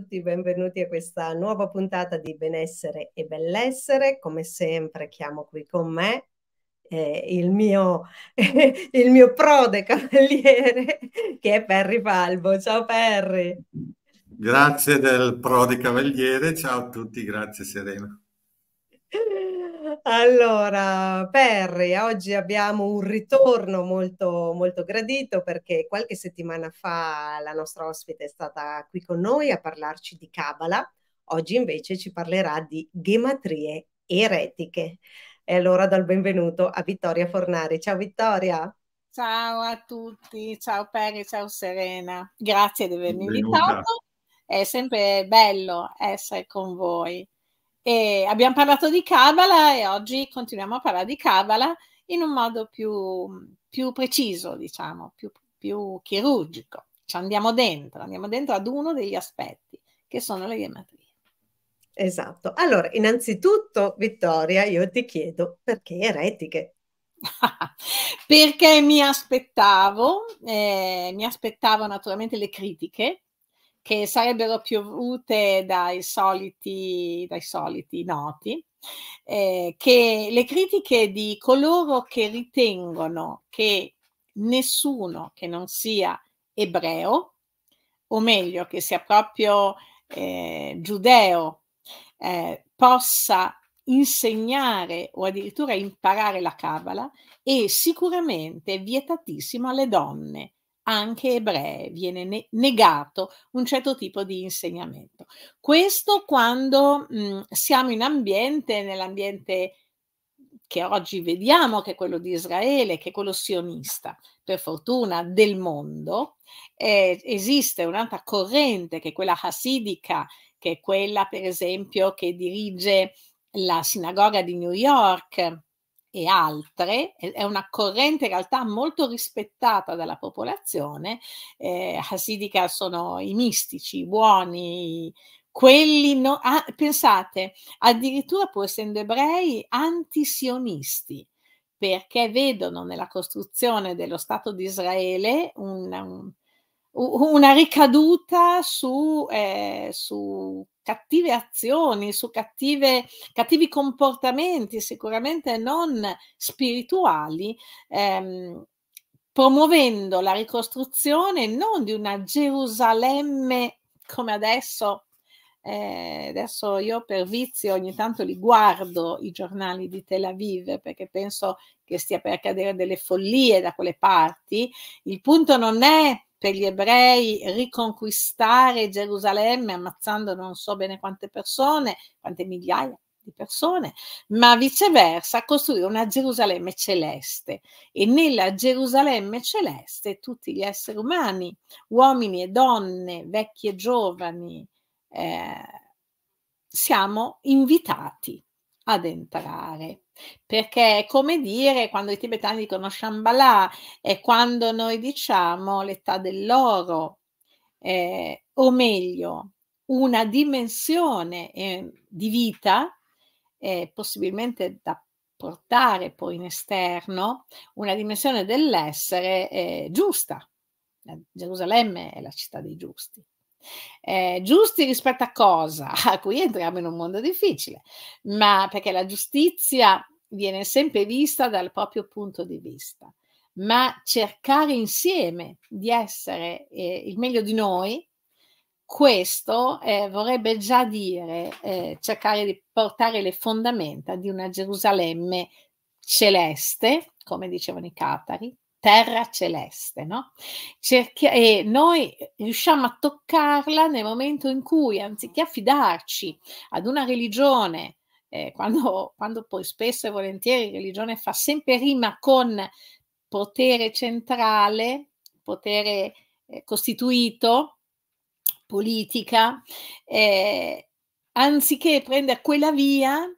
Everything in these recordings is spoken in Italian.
tutti, benvenuti a questa nuova puntata di Benessere e Bellessere. Come sempre chiamo qui con me eh, il, mio, il mio prode cavaliere che è Perry Palvo. Ciao Perry! Grazie del prode cavaliere, ciao a tutti, grazie Serena. Allora, Perry, oggi abbiamo un ritorno molto, molto gradito perché qualche settimana fa la nostra ospite è stata qui con noi a parlarci di Cabala, oggi invece ci parlerà di gematrie eretiche. E allora do il benvenuto a Vittoria Fornari. Ciao Vittoria! Ciao a tutti, ciao Perry, ciao Serena, grazie di avermi Benvenuta. invitato, è sempre bello essere con voi. E abbiamo parlato di Kabbalah e oggi continuiamo a parlare di Kabbalah in un modo più, più preciso, diciamo, più, più, chirurgico. Ci andiamo dentro, andiamo dentro ad uno degli aspetti che sono le gematrie. Esatto. Allora, innanzitutto, Vittoria, io ti chiedo perché eretiche? perché mi aspettavo, eh, mi aspettavo naturalmente le critiche che sarebbero piovute dai soliti, dai soliti noti, eh, che le critiche di coloro che ritengono che nessuno che non sia ebreo, o meglio che sia proprio eh, giudeo, eh, possa insegnare o addirittura imparare la Kabbalah è sicuramente vietatissimo alle donne anche ebrei, viene negato un certo tipo di insegnamento. Questo quando mh, mhmm, siamo in ambiente, nell'ambiente che oggi vediamo, che è quello di Israele, che è quello sionista, per fortuna, del mondo, eh, esiste un'altra corrente che è quella hasidica, che è quella per esempio che dirige la sinagoga di New York, e altre, è una corrente in realtà molto rispettata dalla popolazione, eh, hasidica sono i mistici, i buoni, quelli, no, ah, pensate, addirittura pur essendo ebrei, antisionisti, perché vedono nella costruzione dello Stato di Israele un, un una ricaduta su, eh, su cattive azioni, su cattive, cattivi comportamenti, sicuramente non spirituali, ehm, promuovendo la ricostruzione non di una Gerusalemme come adesso. Eh, adesso io per vizio ogni tanto li guardo i giornali di Tel Aviv perché penso che stia per accadere delle follie da quelle parti. Il punto non è per gli ebrei riconquistare Gerusalemme ammazzando non so bene quante persone, quante migliaia di persone, ma viceversa costruire una Gerusalemme celeste e nella Gerusalemme celeste tutti gli esseri umani, uomini e donne, vecchi e giovani, eh, siamo invitati ad entrare. Perché è come dire, quando i tibetani dicono Shambhala, è quando noi diciamo l'età dell'oro, eh, o meglio, una dimensione eh, di vita, eh, possibilmente da portare poi in esterno, una dimensione dell'essere eh, giusta. Gerusalemme è la città dei giusti. Eh, giusti rispetto a cosa? Qui entriamo in un mondo difficile, ma perché la giustizia viene sempre vista dal proprio punto di vista, ma cercare insieme di essere eh, il meglio di noi, questo eh, vorrebbe già dire eh, cercare di portare le fondamenta di una Gerusalemme celeste, come dicevano i catari, terra celeste, no? Cerchi- e noi riusciamo a toccarla nel momento in cui, anziché affidarci ad una religione, eh, quando, quando poi spesso e volentieri religione fa sempre rima con potere centrale, potere eh, costituito, politica, eh, anziché prendere quella via,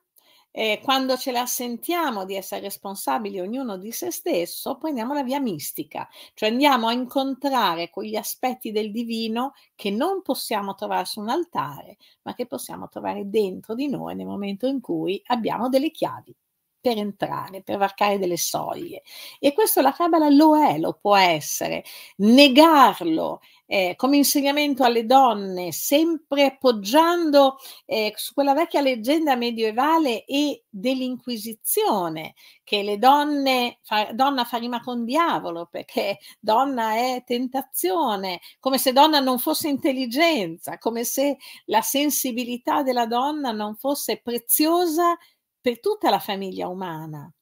eh, quando ce la sentiamo di essere responsabili ognuno di se stesso, prendiamo la via mistica, cioè andiamo a incontrare quegli aspetti del divino che non possiamo trovare su un altare, ma che possiamo trovare dentro di noi nel momento in cui abbiamo delle chiavi per entrare, per varcare delle soglie. E questo la Kabbalah lo è, lo può essere. Negarlo eh, come insegnamento alle donne, sempre appoggiando eh, su quella vecchia leggenda medievale e dell'Inquisizione, che le donne, fa, donna fa rima con diavolo, perché donna è tentazione, come se donna non fosse intelligenza, come se la sensibilità della donna non fosse preziosa per tutta la famiglia umana.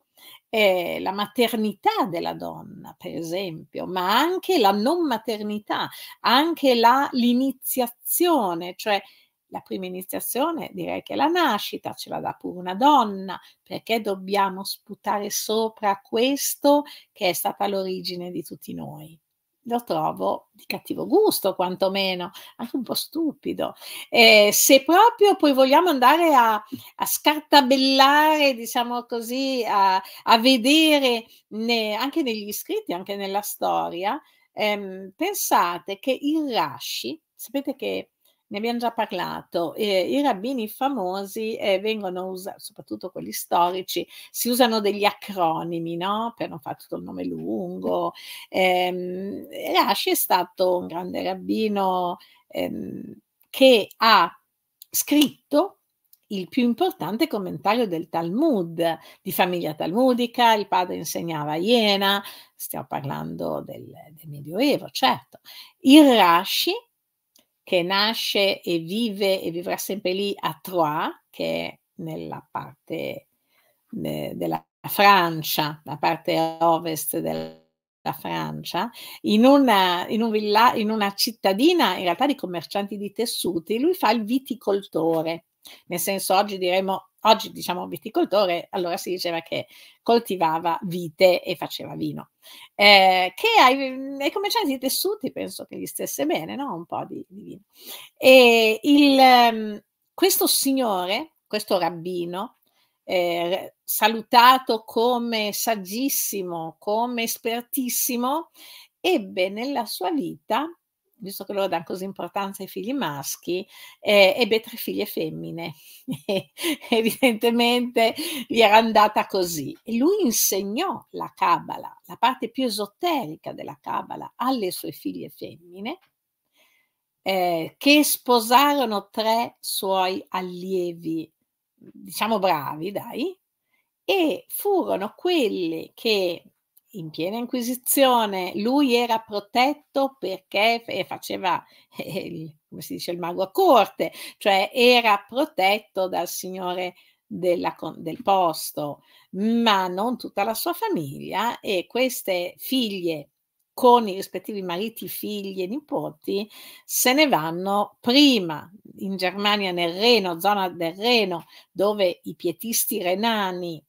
Eh, la maternità della donna, per esempio, ma anche la non maternità, anche la, l'iniziazione, cioè la prima iniziazione direi che la nascita, ce la dà pure una donna, perché dobbiamo sputare sopra questo che è stata l'origine di tutti noi lo trovo di cattivo gusto, quantomeno, anche un po' stupido. Eh, se proprio poi vogliamo andare a, a scartabellare, diciamo così, a, a vedere ne, anche negli scritti, anche nella storia, ehm, pensate che il Rashi, sapete che ne abbiamo già parlato, eh, i rabbini famosi eh, vengono usati, soprattutto quelli storici, si usano degli acronimi, no? Per non fare tutto il nome lungo. Eh, Rashi è stato un grande rabbino ehm, che ha scritto il più importante commentario del Talmud, di famiglia talmudica, il padre insegnava a Iena, stiamo parlando del, del Medioevo, certo. Il Rashi che nasce e vive e vivrà sempre lì a Troyes, che è nella parte de, della Francia, la parte ovest della Francia, in una, in, un villa, in una cittadina in realtà di commercianti di tessuti, lui fa il viticoltore, nel senso oggi diremmo oggi diciamo viticoltore, allora si diceva che coltivava vite e faceva vino. Eh, che ai, ai mm, commercianti di tessuti penso che gli stesse bene, no? Un po' di, di vino. E il, ehm, questo signore, questo rabbino, eh, salutato come saggissimo, come espertissimo, ebbe nella sua vita visto che loro danno così importanza ai figli maschi, eh, ebbe tre figlie femmine. Evidentemente gli era andata così. lui insegnò la Kabbalah, la parte più esoterica della Kabbalah, alle sue figlie femmine, eh, che sposarono tre suoi allievi, diciamo bravi, dai, e furono quelli che in piena inquisizione, lui era protetto perché eh, faceva eh, eh, il, come si dice il mago a corte, cioè era protetto dal signore della, del posto, ma non tutta la sua famiglia e queste figlie con i rispettivi mariti, figli e nipoti se ne vanno prima in Germania nel Reno, zona del Reno, dove i pietisti renani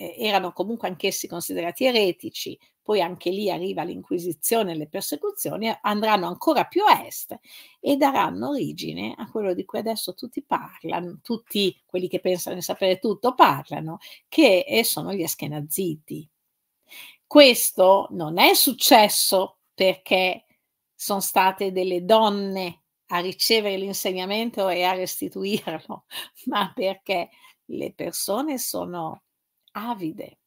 eh, erano comunque anch'essi considerati eretici, poi anche lì arriva l'Inquisizione e le persecuzioni, andranno ancora più a est e daranno origine a quello di cui adesso tutti parlano, tutti quelli che pensano di sapere tutto parlano, che eh, sono gli eschenaziti. Questo non è successo perché sono state delle donne a ricevere l'insegnamento e a restituirlo, ma perché le persone sono avide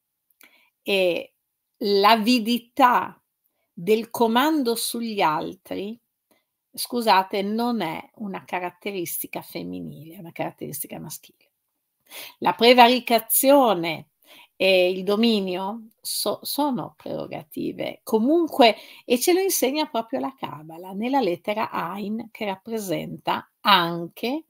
e l'avidità del comando sugli altri, scusate, non è una caratteristica femminile, è una caratteristica maschile. La prevaricazione e il dominio so, sono prerogative comunque e ce lo insegna proprio la Kabbalah nella lettera Ain che rappresenta anche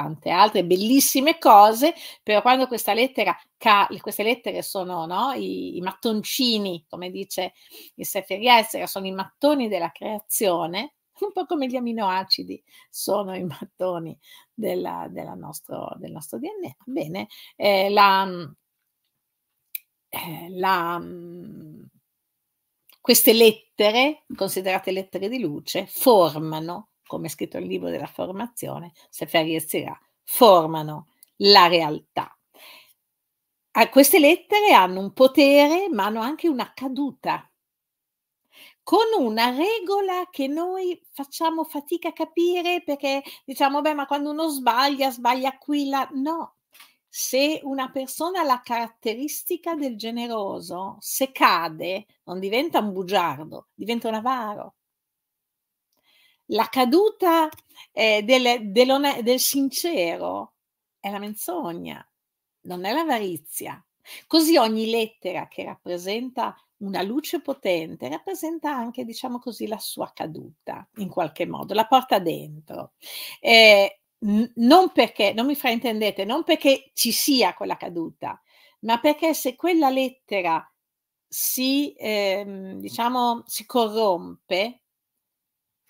tante altre bellissime cose, però quando questa lettera ca- queste lettere sono no, i, i, mattoncini, come dice il Sefer Yesser, sono i mattoni della creazione, un po' come gli aminoacidi sono i mattoni della, della nostro, del nostro DNA. Bene, eh, la, mm, eh, la, mm, queste lettere, considerate lettere di luce, formano come è scritto il libro della formazione, Seferi e Sirà, formano la realtà. A ah, queste lettere hanno un potere, ma hanno anche una caduta, con una regola che noi facciamo fatica a capire perché diciamo, beh, ma quando uno sbaglia, sbaglia qui, là. No, se una persona ha la caratteristica del generoso, se cade, non diventa un bugiardo, diventa un avaro la caduta eh, del, del, del sincero è la menzogna, non è l'avarizia. Così ogni lettera che rappresenta una luce potente rappresenta anche, diciamo così, la sua caduta, in qualche modo, la porta dentro. Eh, non perché, non mi fraintendete, non perché ci sia quella caduta, ma perché se quella lettera si, eh, diciamo, si corrompe,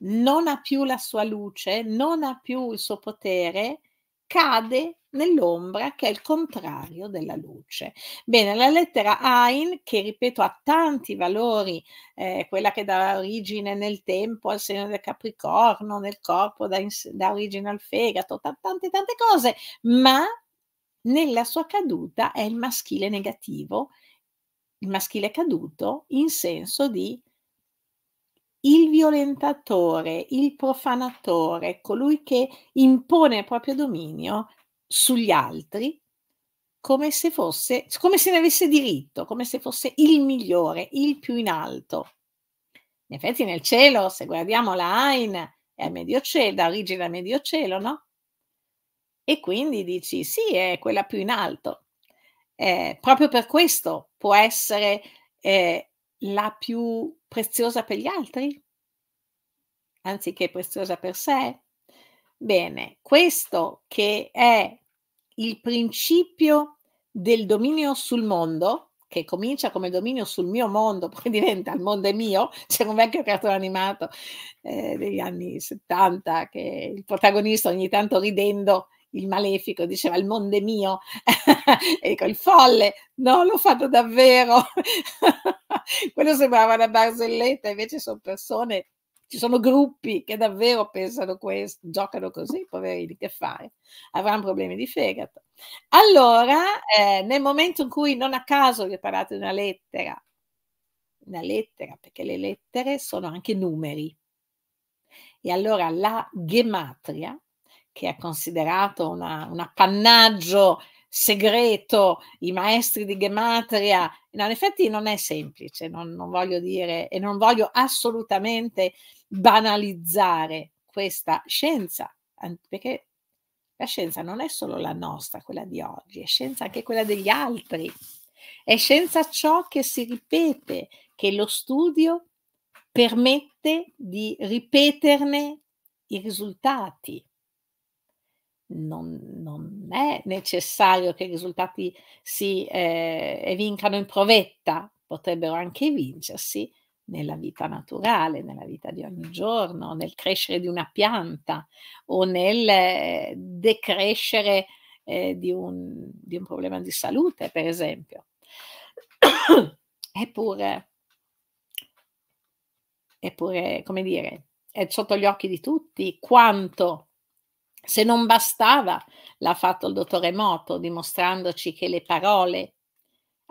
non ha più la sua luce, non ha più il suo potere, cade nell'ombra che è il contrario della luce. Bene, la lettera Ain, che ripeto ha tanti valori, eh, quella che dà origine nel tempo al segno del Capricorno, nel corpo dà, dà origine al fegato, t- tante tante cose, ma nella sua caduta è il maschile negativo, il maschile caduto in senso di il violentatore, il profanatore, colui che impone il proprio dominio sugli altri come se fosse, come se ne avesse diritto, come se fosse il migliore, il più in alto. In effetti nel cielo, se guardiamo la Ain, è a medio cielo, da origine a medio cielo, no? E quindi dici, sì, è quella più in alto. Eh, proprio per questo può essere eh, la più preziosa per gli altri, anziché preziosa per sé. Bene, questo che è il principio del dominio sul mondo, che comincia come dominio sul mio mondo, poi diventa il mondo è mio, c'è un vecchio cartone animato eh, degli anni 70 che il protagonista ogni tanto ridendo il malefico diceva il mondo è mio, ecco il folle, no l'ho fatto davvero, quello sembrava una barzelletta, invece sono persone, ci sono gruppi che davvero pensano questo, giocano così, poverini, che fare? Avranno problemi di fegato. Allora, eh, nel momento in cui non a caso vi parlate di una lettera, una lettera, perché le lettere sono anche numeri, e allora la gematria che è considerato una, un appannaggio segreto, i maestri di gematria. No, in effetti non è semplice, non, non, voglio dire e non voglio assolutamente banalizzare questa scienza, perché la scienza non è solo la nostra, quella di oggi, è scienza anche quella degli altri, è scienza ciò che si ripete, che lo studio permette di ripeterne i risultati non, non, è necessario che i risultati si eh, evincano in provetta, potrebbero anche vincersi nella vita naturale, nella vita di ogni giorno, nel crescere di una pianta o nel eh, decrescere eh, di, un, di, un, problema di salute, per esempio. eppure, eppure, come dire, è sotto gli occhi di tutti quanto se non bastava, l'ha fatto il dottore Moto, dimostrandoci che le parole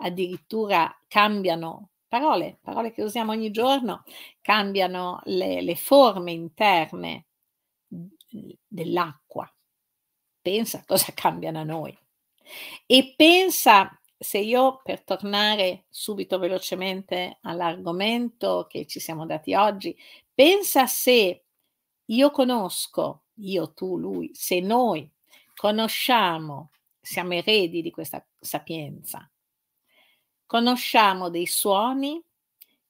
addirittura cambiano, parole, parole che usiamo ogni giorno, cambiano le, le forme interne dell'acqua. Pensa cosa cambiano a noi. E pensa se io, per tornare subito velocemente all'argomento che ci siamo dati oggi, pensa se io conosco io, tu, lui, se noi conosciamo, siamo eredi di questa sapienza, conosciamo dei suoni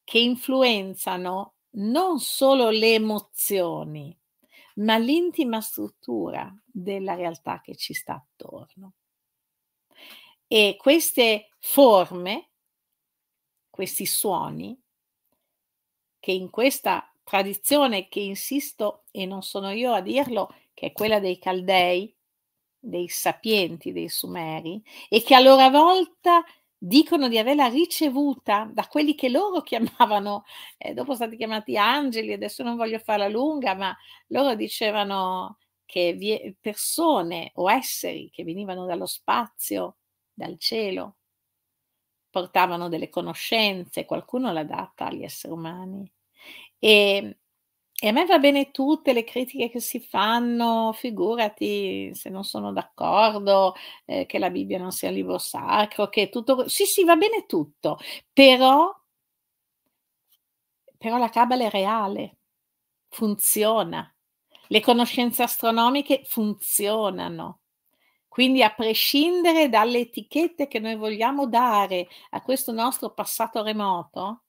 che influenzano non solo le emozioni, ma l'intima struttura della realtà che ci sta attorno. E queste forme, questi suoni, che in questa tradizione che insisto, e non sono io a dirlo, che è quella dei Caldei, dei sapienti, dei Sumeri, e che a loro volta dicono di averla ricevuta da quelli che loro chiamavano, eh, dopo sono stati chiamati angeli, adesso non voglio farla lunga, ma loro dicevano che persone o esseri che venivano dallo spazio, dal cielo, portavano delle conoscenze, qualcuno l'ha data agli esseri umani e, e a me va bene tutte le critiche che si fanno, figurati se non sono d'accordo, eh, che la Bibbia non sia un libro sacro, che tutto... Sì, sì, va bene tutto, però, però la Cabala è reale, funziona, le conoscenze astronomiche funzionano. Quindi a prescindere dalle etichette che noi vogliamo dare a questo nostro passato remoto,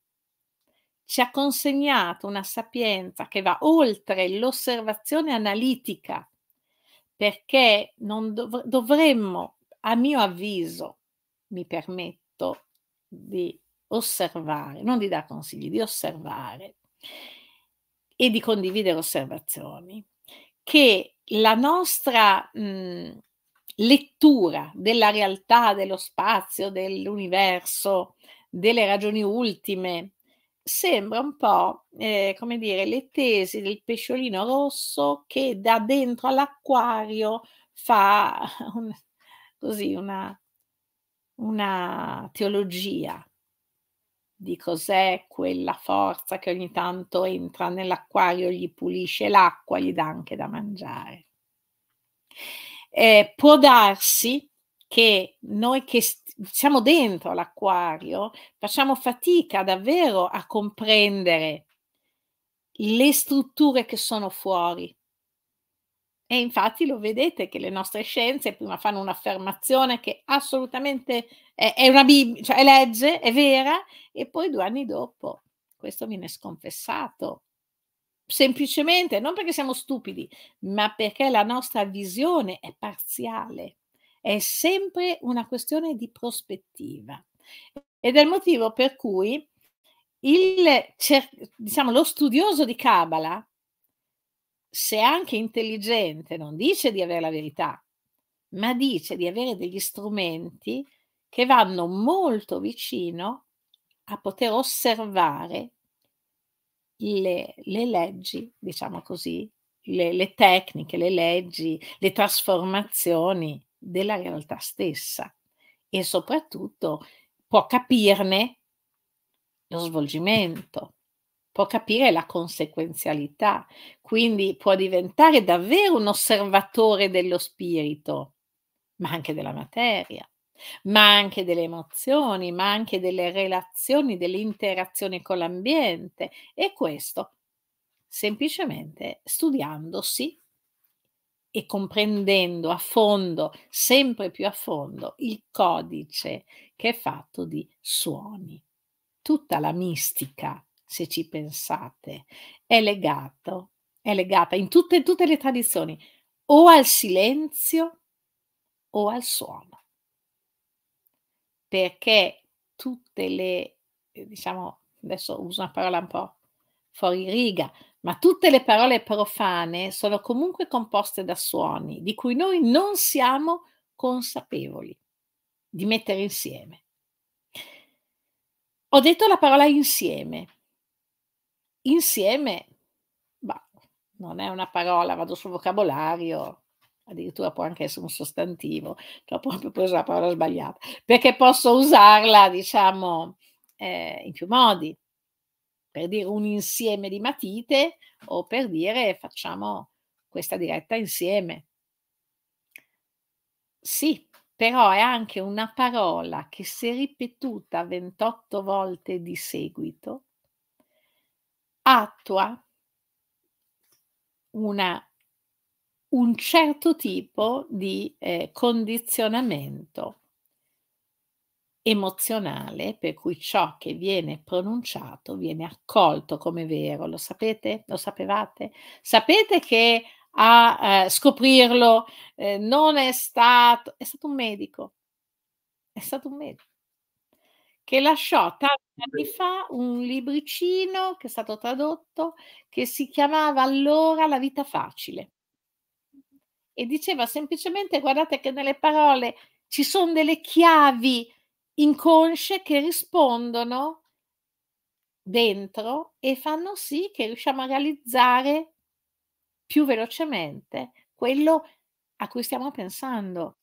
ci ha consegnato una sapienza che va oltre l'osservazione analitica, perché dov- dovremmo, a mio avviso, mi permetto di osservare, non di dare consigli, di osservare e di condividere osservazioni, che la nostra mh, mhmm, lettura della realtà, dello spazio, dell'universo, delle ragioni ultime, sembra un po', eh, come dire, le tesi del pesciolino rosso che da dentro all'acquario fa un, così una, una teologia di cos'è quella forza che ogni tanto entra nell'acquario, gli pulisce l'acqua, gli dà anche da mangiare. Eh, può darsi che noi che siamo dentro l'acquario facciamo fatica davvero a comprendere le strutture che sono fuori. E infatti lo vedete che le nostre scienze prima fanno un'affermazione che assolutamente è, è una Bibbia, cioè è legge, è vera, e poi due anni dopo questo viene sconfessato. Semplicemente non perché siamo stupidi, ma perché la nostra visione è parziale. È sempre una questione di prospettiva ed è il motivo per cui il, diciamo, lo studioso di Kabbalah, se anche intelligente, non dice di avere la verità, ma dice di avere degli strumenti che vanno molto vicino a poter osservare le, le leggi, diciamo così, le, le, tecniche, le leggi, le trasformazioni della realtà stessa e soprattutto può capirne lo svolgimento, può capire la conseguenzialità, quindi può diventare davvero un osservatore dello spirito, ma anche della materia, ma anche delle emozioni, ma anche delle relazioni, delle interazioni con l'ambiente e questo semplicemente studiandosi e comprendendo a fondo, sempre più a fondo, il codice che è fatto di suoni. Tutta la mistica, se ci pensate, è, legato, è legata in tutte, in tutte le tradizioni o al silenzio o al suono. Perché tutte le, eh, diciamo, adesso uso una parola un po' fuori riga, ma tutte le parole profane sono comunque composte da suoni di cui noi non siamo consapevoli di mettere insieme. Ho detto la parola insieme. Insieme, bah, non è una parola, vado sul vocabolario, addirittura può anche essere un sostantivo, ho proprio preso la parola sbagliata, perché posso usarla, diciamo, eh, in più modi per dire un insieme di matite o per dire facciamo questa diretta insieme. Sì, però è anche una parola che se ripetuta 28 volte di seguito attua una, un certo tipo di eh, condizionamento emozionale, per cui ciò che viene pronunciato viene accolto come vero. Lo sapete? Lo sapevate? Sapete che a eh, scoprirlo eh, non è stato, è stato un medico, è stato un medico che lasciò tanti anni fa un libricino che è stato tradotto che si chiamava allora La vita facile e diceva semplicemente guardate che nelle parole ci sono delle chiavi inconsce che rispondono dentro e fanno sì che riusciamo a realizzare più velocemente quello a cui stiamo pensando,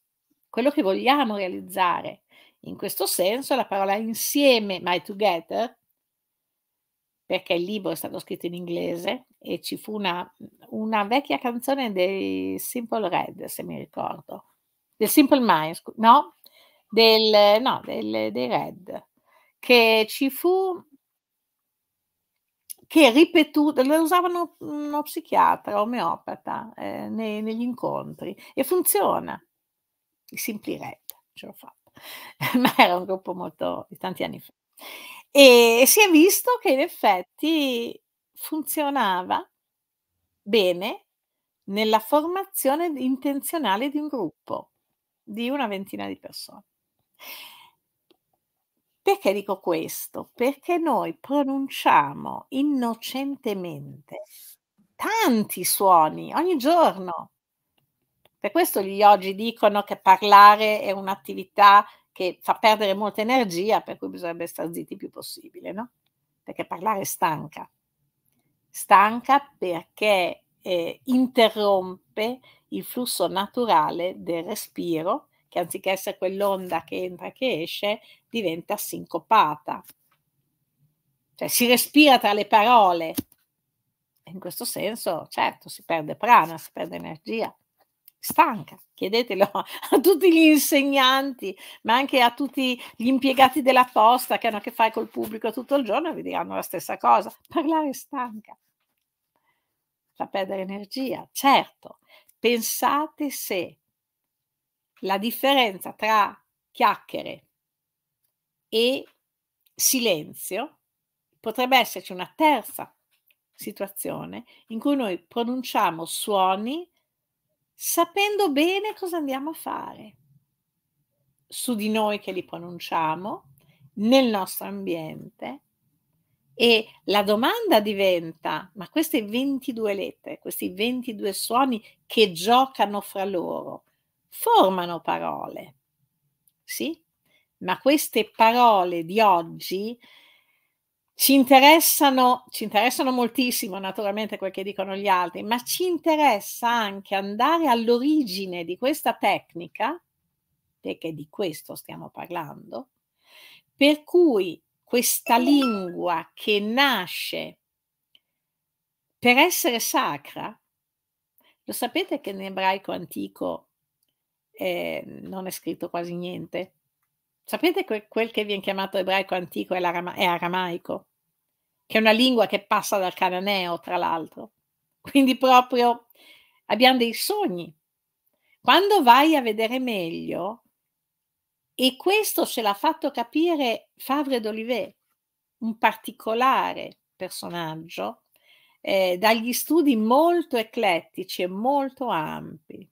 quello che vogliamo realizzare. In questo senso la parola insieme, my together, perché il libro è stato scritto in inglese e ci fu una, una vecchia canzone dei Simple Red, se mi ricordo, del Simple Mind, no? del, no, del, dei Red, che ci fu, che ripetuto, lo usavano uno psichiatra, omeopata, eh, nei, negli incontri, e funziona. I Simpli Red, ce l'ho fatta, ma era un gruppo molto, di tanti anni fa. E si è visto che in effetti funzionava bene nella formazione intenzionale di un gruppo di una ventina di persone. Perché dico questo? Perché noi pronunciamo innocentemente tanti suoni ogni giorno. Per questo gli oggi dicono che parlare è un'attività che fa perdere molta energia, per cui bisognerebbe stare zitti il più possibile, no? Perché parlare è stanca. Stanca perché eh, interrompe il flusso naturale del respiro che anziché essere quell'onda che entra e che esce, diventa sincopata. Cioè si respira tra le parole. E in questo senso, certo, si perde prana, si perde energia stanca, chiedetelo a tutti gli insegnanti, ma anche a tutti gli impiegati della posta che hanno a che fare col pubblico tutto il giorno, vi diranno la stessa cosa. Parlare stanca, fa perdere energia, certo. Pensate se la differenza tra chiacchiere e silenzio potrebbe esserci una terza situazione in cui noi pronunciamo suoni sapendo bene cosa andiamo a fare su di noi che li pronunciamo, nel nostro ambiente. E la domanda diventa, ma queste 22 lettere, questi 22 suoni che giocano fra loro, formano parole, sì? Ma queste parole di oggi ci interessano, ci interessano moltissimo naturalmente quel che dicono gli altri, ma ci interessa anche andare all'origine di questa tecnica, perché di questo stiamo parlando, per cui questa lingua che nasce per essere sacra, lo sapete che in ebraico antico eh, non è scritto quasi niente. Sapete que- quel che viene chiamato ebraico antico è, l'arama- è aramaico, che è una lingua che passa dal cananeo, tra l'altro. Quindi proprio abbiamo dei sogni. Quando vai a vedere meglio, e questo ce l'ha fatto capire Favre d'Olivet, un particolare personaggio, eh, dagli studi molto eclettici e molto ampi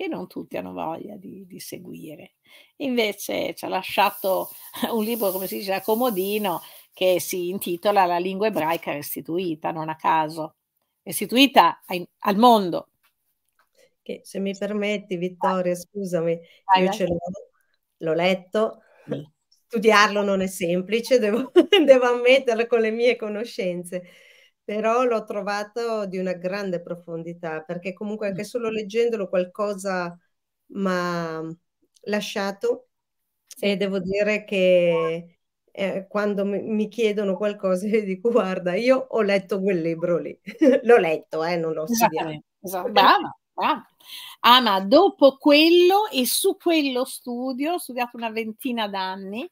che non tutti hanno voglia di, di seguire. Invece ci ha lasciato un libro, come si dice, a comodino, che si intitola La lingua ebraica restituita, non a caso, restituita ai, al mondo. Che, se mi permetti, Vittoria, ah. scusami, Vai, io ce l'ho, l'ho letto. Sì. Studiarlo non è semplice, devo, devo ammetterlo con le mie conoscenze però l'ho trovato di una grande profondità, perché comunque anche mm. solo leggendolo qualcosa mi ha lasciato e devo dire che eh, quando mi, chiedono qualcosa io dico guarda, io ho letto quel libro lì, l'ho letto, eh, non l'ho studiato. Esatto. Brava, brava. Ah, ma dopo quello e su quello studio, ho studiato una ventina d'anni,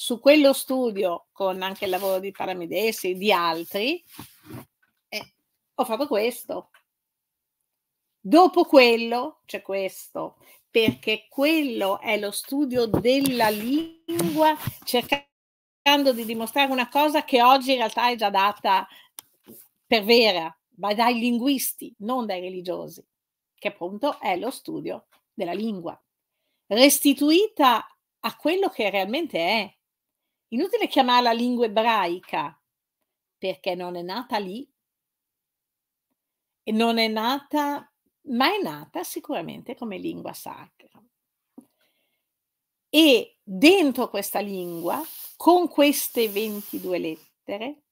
su quello studio, con anche il lavoro di Paramedesi e di altri, eh, ho fatto questo. Dopo quello c'è questo, perché quello è lo studio della lingua, cercando di dimostrare una cosa che oggi in realtà è già data per vera, ma dai linguisti, non dai religiosi, che appunto è lo studio della lingua, restituita a quello che realmente è, Inutile chiamarla lingua ebraica, perché non è nata lì e non è nata, ma è nata sicuramente come lingua sacra. E dentro questa lingua, con queste 22 lettere,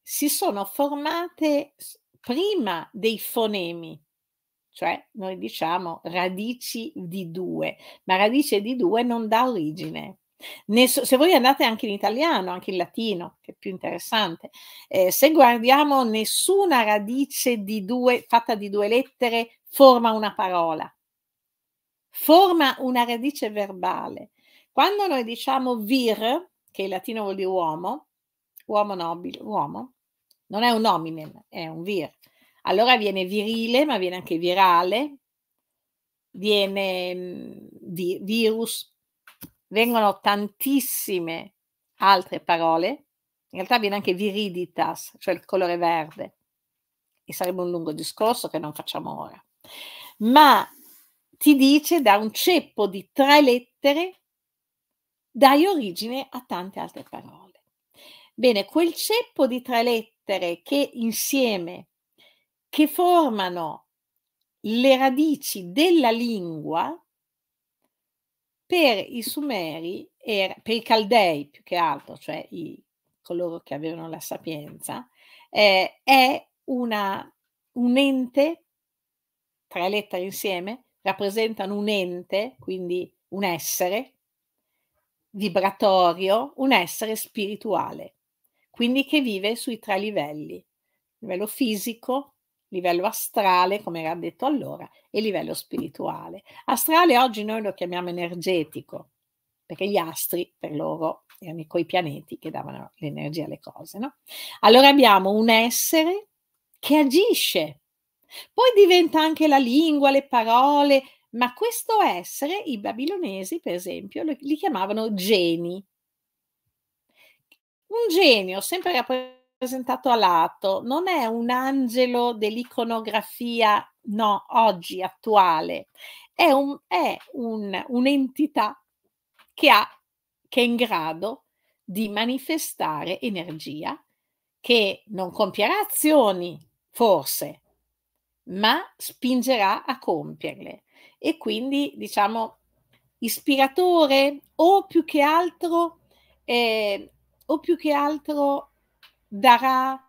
si sono formate prima dei fonemi, cioè noi diciamo radici di due, ma radice di due non dà origine, So, se voi andate anche in italiano, anche in latino, che è più interessante, eh, se guardiamo nessuna radice di due, fatta di due lettere forma una parola, forma una radice verbale. Quando noi diciamo vir, che in latino vuol dire uomo, uomo nobile, uomo, non è un nomine, è un vir. Allora viene virile, ma viene anche virale, viene mm, vi, virus, vengono tantissime altre parole, in realtà viene anche viriditas, cioè il colore verde, e sarebbe un lungo discorso che non facciamo ora, ma ti dice da un ceppo di tre lettere dai origine a tante altre parole. Bene, quel ceppo di tre lettere che insieme, che formano le radici della lingua, per i Sumeri, era, per i Caldei più che altro, cioè i, coloro che avevano la sapienza, eh, è una, un ente, tre lettere insieme, rappresentano un ente, quindi un essere vibratorio, un essere spirituale, quindi che vive sui tre livelli, livello fisico, livello astrale, come era detto allora, e livello spirituale. Astrale oggi noi lo chiamiamo energetico, perché gli astri per loro erano quei pianeti che davano l'energia alle cose. No? Allora abbiamo un essere che agisce, poi diventa anche la lingua, le parole, ma questo essere i babilonesi, per esempio, li chiamavano geni. Un genio sempre rappresentato rappresentato a lato, non è un angelo dell'iconografia, no, oggi, attuale, è, un, è un, un'entità che, ha, che è in grado di manifestare energia, che non compierà azioni, forse, ma spingerà a compierle. E quindi, diciamo, ispiratore o più che altro, eh, o più che altro darà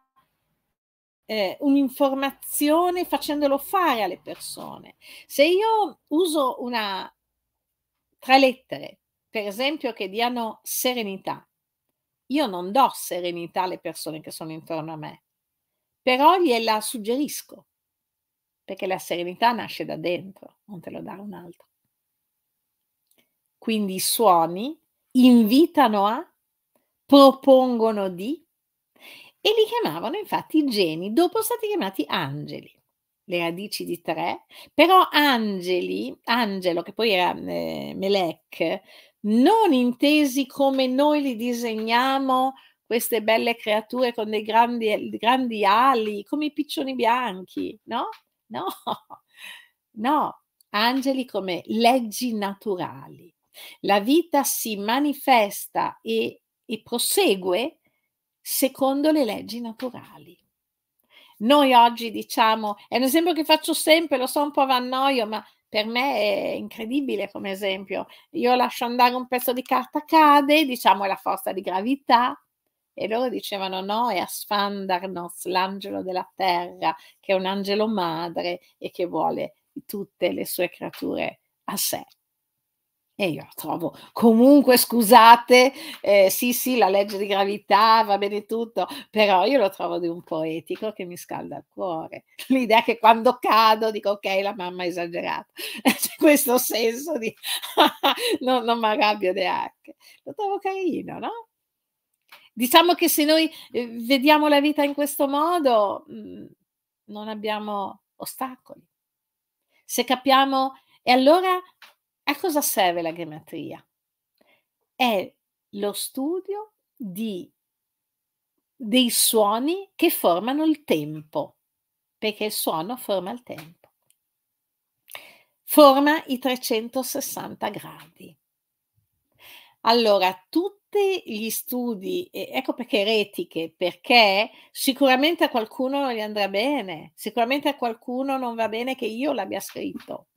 eh, un'informazione facendolo fare alle persone. Se io uso una tre lettere, per esempio, che diano serenità, io non do serenità alle persone che sono intorno a me, però gliela suggerisco, perché la serenità nasce da dentro, non te lo dà un altro. Quindi i suoni invitano a, propongono di, e li chiamavano infatti geni, dopo stati chiamati angeli. Le radici di tre, però angeli, angelo che poi era eh, Melech, non intesi come noi li disegniamo, queste belle creature con dei grandi, grandi ali, come i piccioni bianchi, no? No, no, angeli come leggi naturali. La vita si manifesta e, e prosegue secondo le leggi naturali. Noi oggi diciamo, è un esempio che faccio sempre, lo so un po' vannoio, ma per me è incredibile come esempio. Io lascio andare un pezzo di carta, cade, diciamo è la forza di gravità, e loro dicevano no, è Asfandarnos, l'angelo della terra, che è un angelo madre e che vuole tutte le sue creature a sé. E io trovo comunque, scusate, eh, sì, sì, la legge di gravità va bene tutto, però io lo trovo di un poetico che mi scalda il cuore. L'idea che quando cado dico ok, la mamma ha esagerato. C'è questo senso di non, non mi arrabbio neanche. Lo trovo carino, no? Diciamo che se noi eh, vediamo la vita in questo modo, mm, non abbiamo ostacoli. Se capiamo, e allora a cosa serve la gematria? È lo studio di, dei suoni che formano il tempo, perché il suono forma il tempo. Forma i 360 gradi. Allora, tutti gli studi, ecco perché eretiche, perché sicuramente a qualcuno non gli andrà bene, sicuramente a qualcuno non va bene che io l'abbia scritto,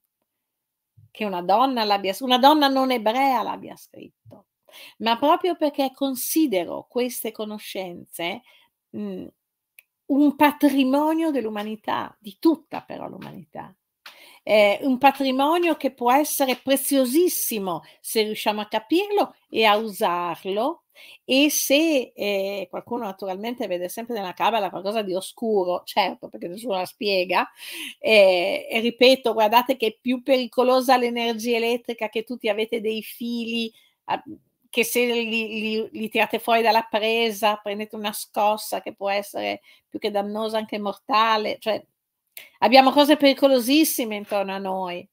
che una donna l'abbia, una donna non ebrea l'abbia scritto, ma proprio perché considero queste conoscenze mh, mhmm, un patrimonio dell'umanità, di tutta però l'umanità eh, un patrimonio che può essere preziosissimo se riusciamo a capirlo e a usarlo e se eh, qualcuno naturalmente vede sempre nella Cabala qualcosa di oscuro, certo perché nessuno la spiega, eh, e ripeto, guardate che è più pericolosa l'energia elettrica che tutti avete dei fili ah, che se li, li, li, tirate fuori dalla presa prendete una scossa che può essere più che dannosa anche mortale, cioè Abbiamo cose pericolosissime intorno a noi.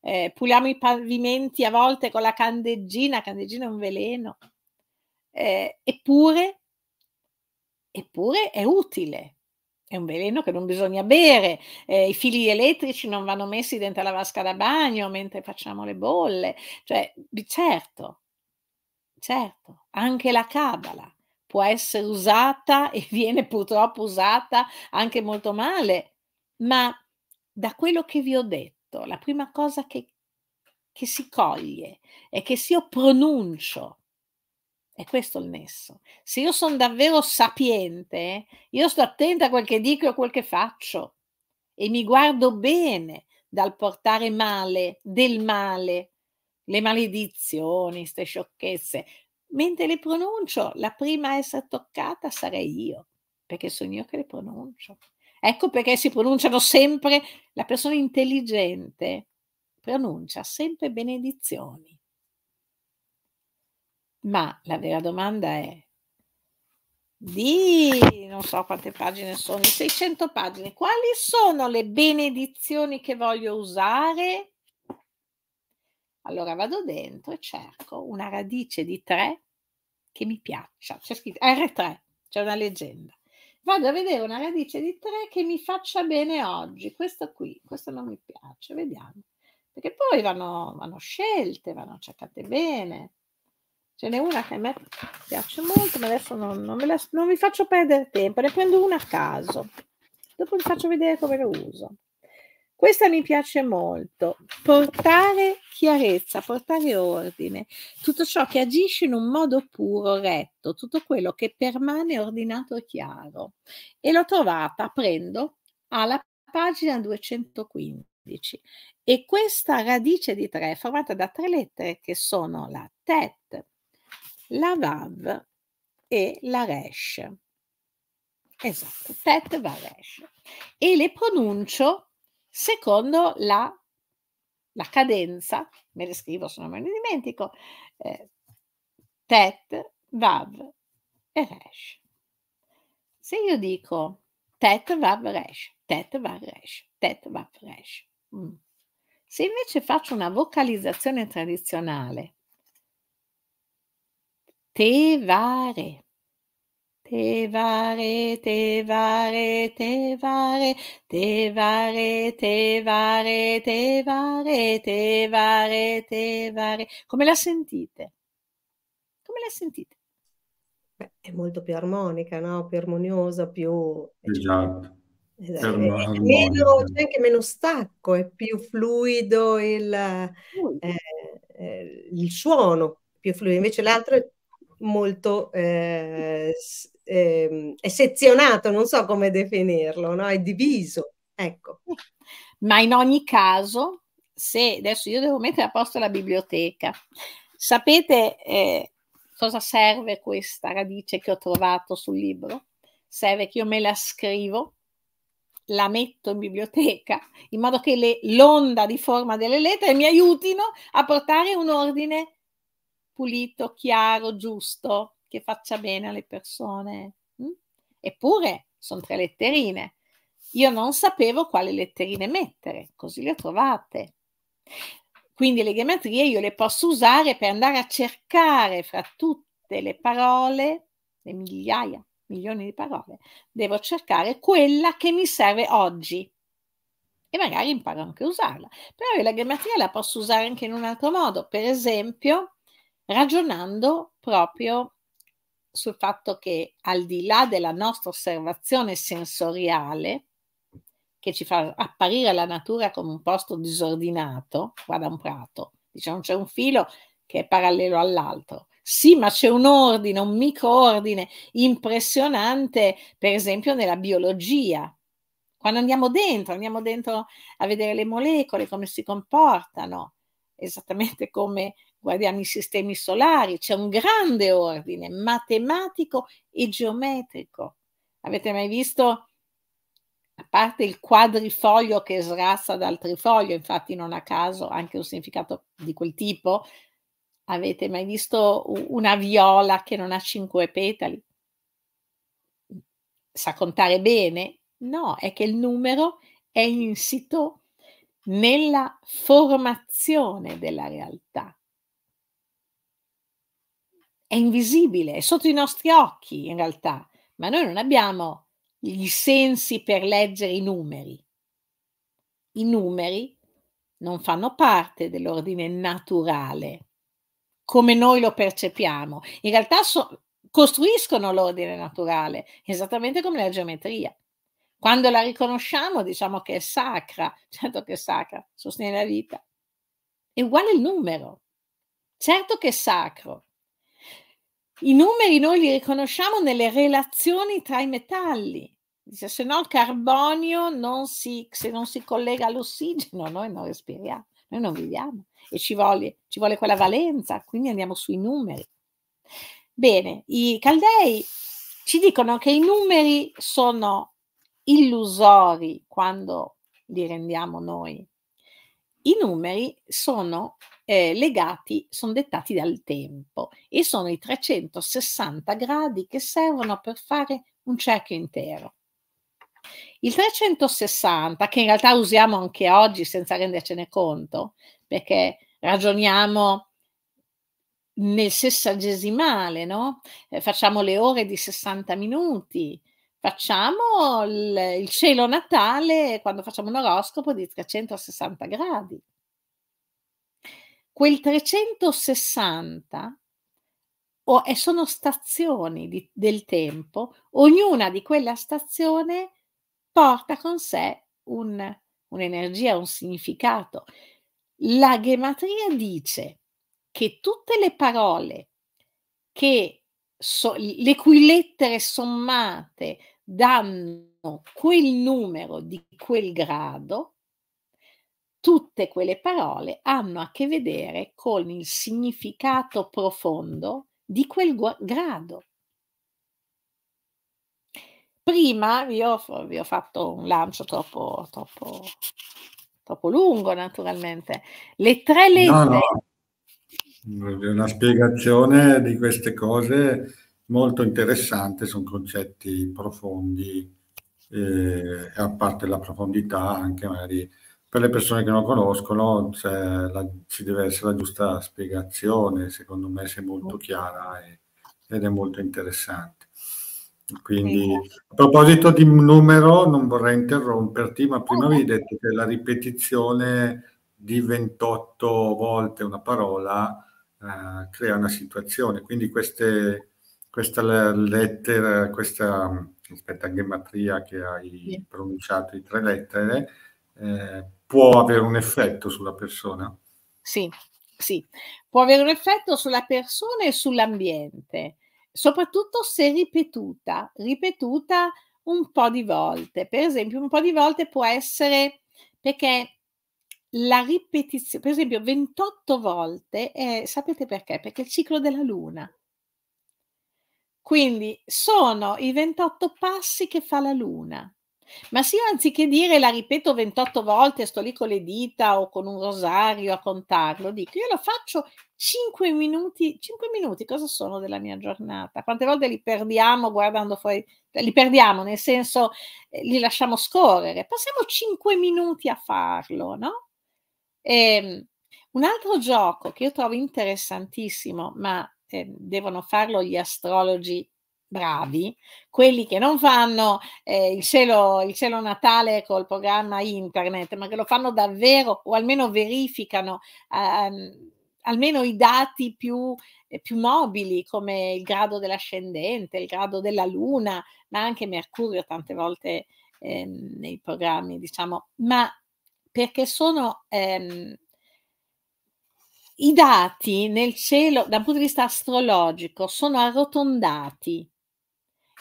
Eh, puliamo i pavimenti a volte con la candeggina, candeggina è un veleno. Eh, eppure, eppure è utile. È un veleno che non bisogna bere, eh, i fili elettrici non vanno messi dentro la vasca da bagno mentre facciamo le bolle. Cioè, certo, certo, anche la cabala può essere usata e viene purtroppo usata anche molto male ma da quello che vi ho detto, la prima cosa che, che si coglie è che se io pronuncio, è questo il nesso, se io sono davvero sapiente, io sto attenta a quel che dico e a quel che faccio e mi guardo bene dal portare male, del male, le maledizioni, queste sciocchezze. Mentre le pronuncio, la prima a essere toccata sarei io, perché sono io che le pronuncio. Ecco perché si pronunciano sempre, la persona intelligente pronuncia sempre benedizioni. Ma la vera domanda è, di non so quante pagine sono, 600 pagine, quali sono le benedizioni che voglio usare? Allora vado dentro e cerco una radice di tre che mi piaccia. C'è scritto R3, c'è una leggenda vado a vedere una radice di 3 che mi faccia bene oggi. Questo qui, questo non mi piace, vediamo. Perché poi vanno, vanno scelte, vanno cercate bene. Ce n'è una che a me piace molto, ma adesso non, non, la, non vi faccio perdere tempo, ne prendo una a caso. Dopo vi faccio vedere come lo uso. Questa mi piace molto, portare chiarezza, portare ordine, tutto ciò che agisce in un modo puro, retto, tutto quello che permane ordinato e chiaro. E l'ho trovata, prendo, alla pagina 215. E questa radice di tre è formata da tre lettere che sono la TET, la VAV e la RESH. Esatto, TET, VAV, RESH. E le pronuncio secondo la, la cadenza, me le scrivo se non me ne dimentico, eh, tet, vav e resh. Se io dico tet, vav, resh, tet, vav, resh, tet, vav, resh. Mm. Se invece faccio una vocalizzazione tradizionale, te, vare, Tevare, tevare, tevare, tevare, tevare, tevare, tevare, tevare. Come la sentite? Come la sentite? Beh, è molto più armonica, no? Più armoniosa, più... Eh, cioè, esatto. Esatto. meno, c'è anche meno stacco, è più fluido il, eh, eh, il suono, più fluido. Invece l'altro è molto eh, eh, è sezionato, non so come definirlo, no? è diviso. Ecco. Ma in ogni caso, se adesso io devo mettere a posto la biblioteca, sapete eh, cosa serve questa radice che ho trovato sul libro? Serve che io me la scrivo, la metto in biblioteca, in modo che le, l'onda di forma delle lettere mi aiutino a portare un ordine pulito, chiaro, giusto, che faccia bene alle persone. Hm? Eppure sono tre letterine. Io non sapevo quale letterine mettere, così le ho trovate. Quindi le gematrie io le posso usare per andare a cercare fra tutte le parole, le migliaia, milioni di parole, devo cercare quella che mi serve oggi. E magari imparo anche a usarla. Però io la gematria la posso usare anche in un altro modo, per esempio ragionando proprio sul fatto che al di là della nostra osservazione sensoriale, che ci fa apparire la natura come un posto disordinato, qua da un prato, diciamo c'è un filo che è parallelo all'altro. Sì, ma c'è un ordine, un microordine impressionante, per esempio nella biologia. Quando andiamo dentro, andiamo dentro a vedere le molecole, come si comportano, esattamente come guardiamo i sistemi solari, c'è un grande ordine matematico e geometrico. Avete mai visto, a parte il quadrifoglio che srassa dal trifoglio, infatti non a caso anche un significato di quel tipo, avete mai visto una viola che non ha cinque petali? Sa contare bene? No, è che il numero è insito nella formazione della realtà è invisibile, è sotto i nostri occhi in realtà, ma noi non abbiamo gli sensi per leggere i numeri. I numeri non fanno parte dell'ordine naturale, come noi lo percepiamo. In realtà so, costruiscono l'ordine naturale, esattamente come la geometria. Quando la riconosciamo diciamo che è sacra, certo che è sacra, sostiene la vita. È uguale il numero, certo che è sacro, i numeri noi li riconosciamo nelle relazioni tra i metalli. Dice, se no il carbonio non si, se non si collega all'ossigeno, noi non respiriamo, noi non viviamo e ci vuole, ci vuole quella valenza, quindi andiamo sui numeri. Bene, i caldei ci dicono che i numeri sono illusori quando li rendiamo noi. I numeri sono eh, legati, sono dettati dal tempo e sono i 360 gradi che servono per fare un cerchio intero. Il 360, che in realtà usiamo anche oggi senza rendercene conto, perché ragioniamo nel sessagesimale, no? Eh, facciamo le ore di 60 minuti, facciamo il, il cielo natale quando facciamo un oroscopo di 360 gradi quel 360 o, sono stazioni di, del tempo, ognuna di quella stazione porta con sé un, un'energia, un significato. La gematria dice che tutte le parole che so, le cui lettere sommate danno quel numero di quel grado tutte quelle parole hanno a che vedere con il significato profondo di quel grado. Prima vi ho, vi ho fatto un lancio troppo, troppo, troppo, lungo, naturalmente. Le tre lettere. No, no. Una spiegazione di queste cose molto interessante, sono concetti profondi, eh, a parte la profondità, anche magari per le persone che non conoscono cioè, la, ci deve essere la giusta spiegazione, secondo me se molto chiara e, ed è molto interessante. Quindi a proposito di numero non vorrei interromperti, ma prima avevi detto che la ripetizione di 28 volte una parola eh, crea una situazione, quindi queste, questa lettera, questa aspetta, gematria che hai pronunciato i tre lettere, eh, può avere un effetto sulla persona. Sì, sì, può avere un effetto sulla persona e sull'ambiente, soprattutto se ripetuta, ripetuta un po' di volte. Per esempio, un po' di volte può essere perché la ripetizione, per esempio 28 volte, è, sapete perché? Perché il ciclo della luna. Quindi sono i 28 passi che fa la luna. Ma sì, anziché dire la ripeto 28 volte, sto lì con le dita o con un rosario a contarlo, dico io lo faccio 5 minuti, 5 minuti cosa sono della mia giornata? Quante volte li perdiamo guardando fuori, cioè li perdiamo nel senso eh, li lasciamo scorrere, passiamo 5 minuti a farlo, no? E, ehm, un altro gioco che io trovo interessantissimo, ma eh, devono farlo gli astrologi bravi, quelli che non fanno eh, il, cielo, il cielo natale col programma internet, ma che lo fanno davvero o almeno verificano ehm, almeno i dati più, eh, più, mobili come il grado dell'ascendente, il grado della luna, ma anche Mercurio tante volte ehm, nei programmi, diciamo, ma perché sono... Ehm, i dati nel cielo, dal punto di vista astrologico, sono arrotondati,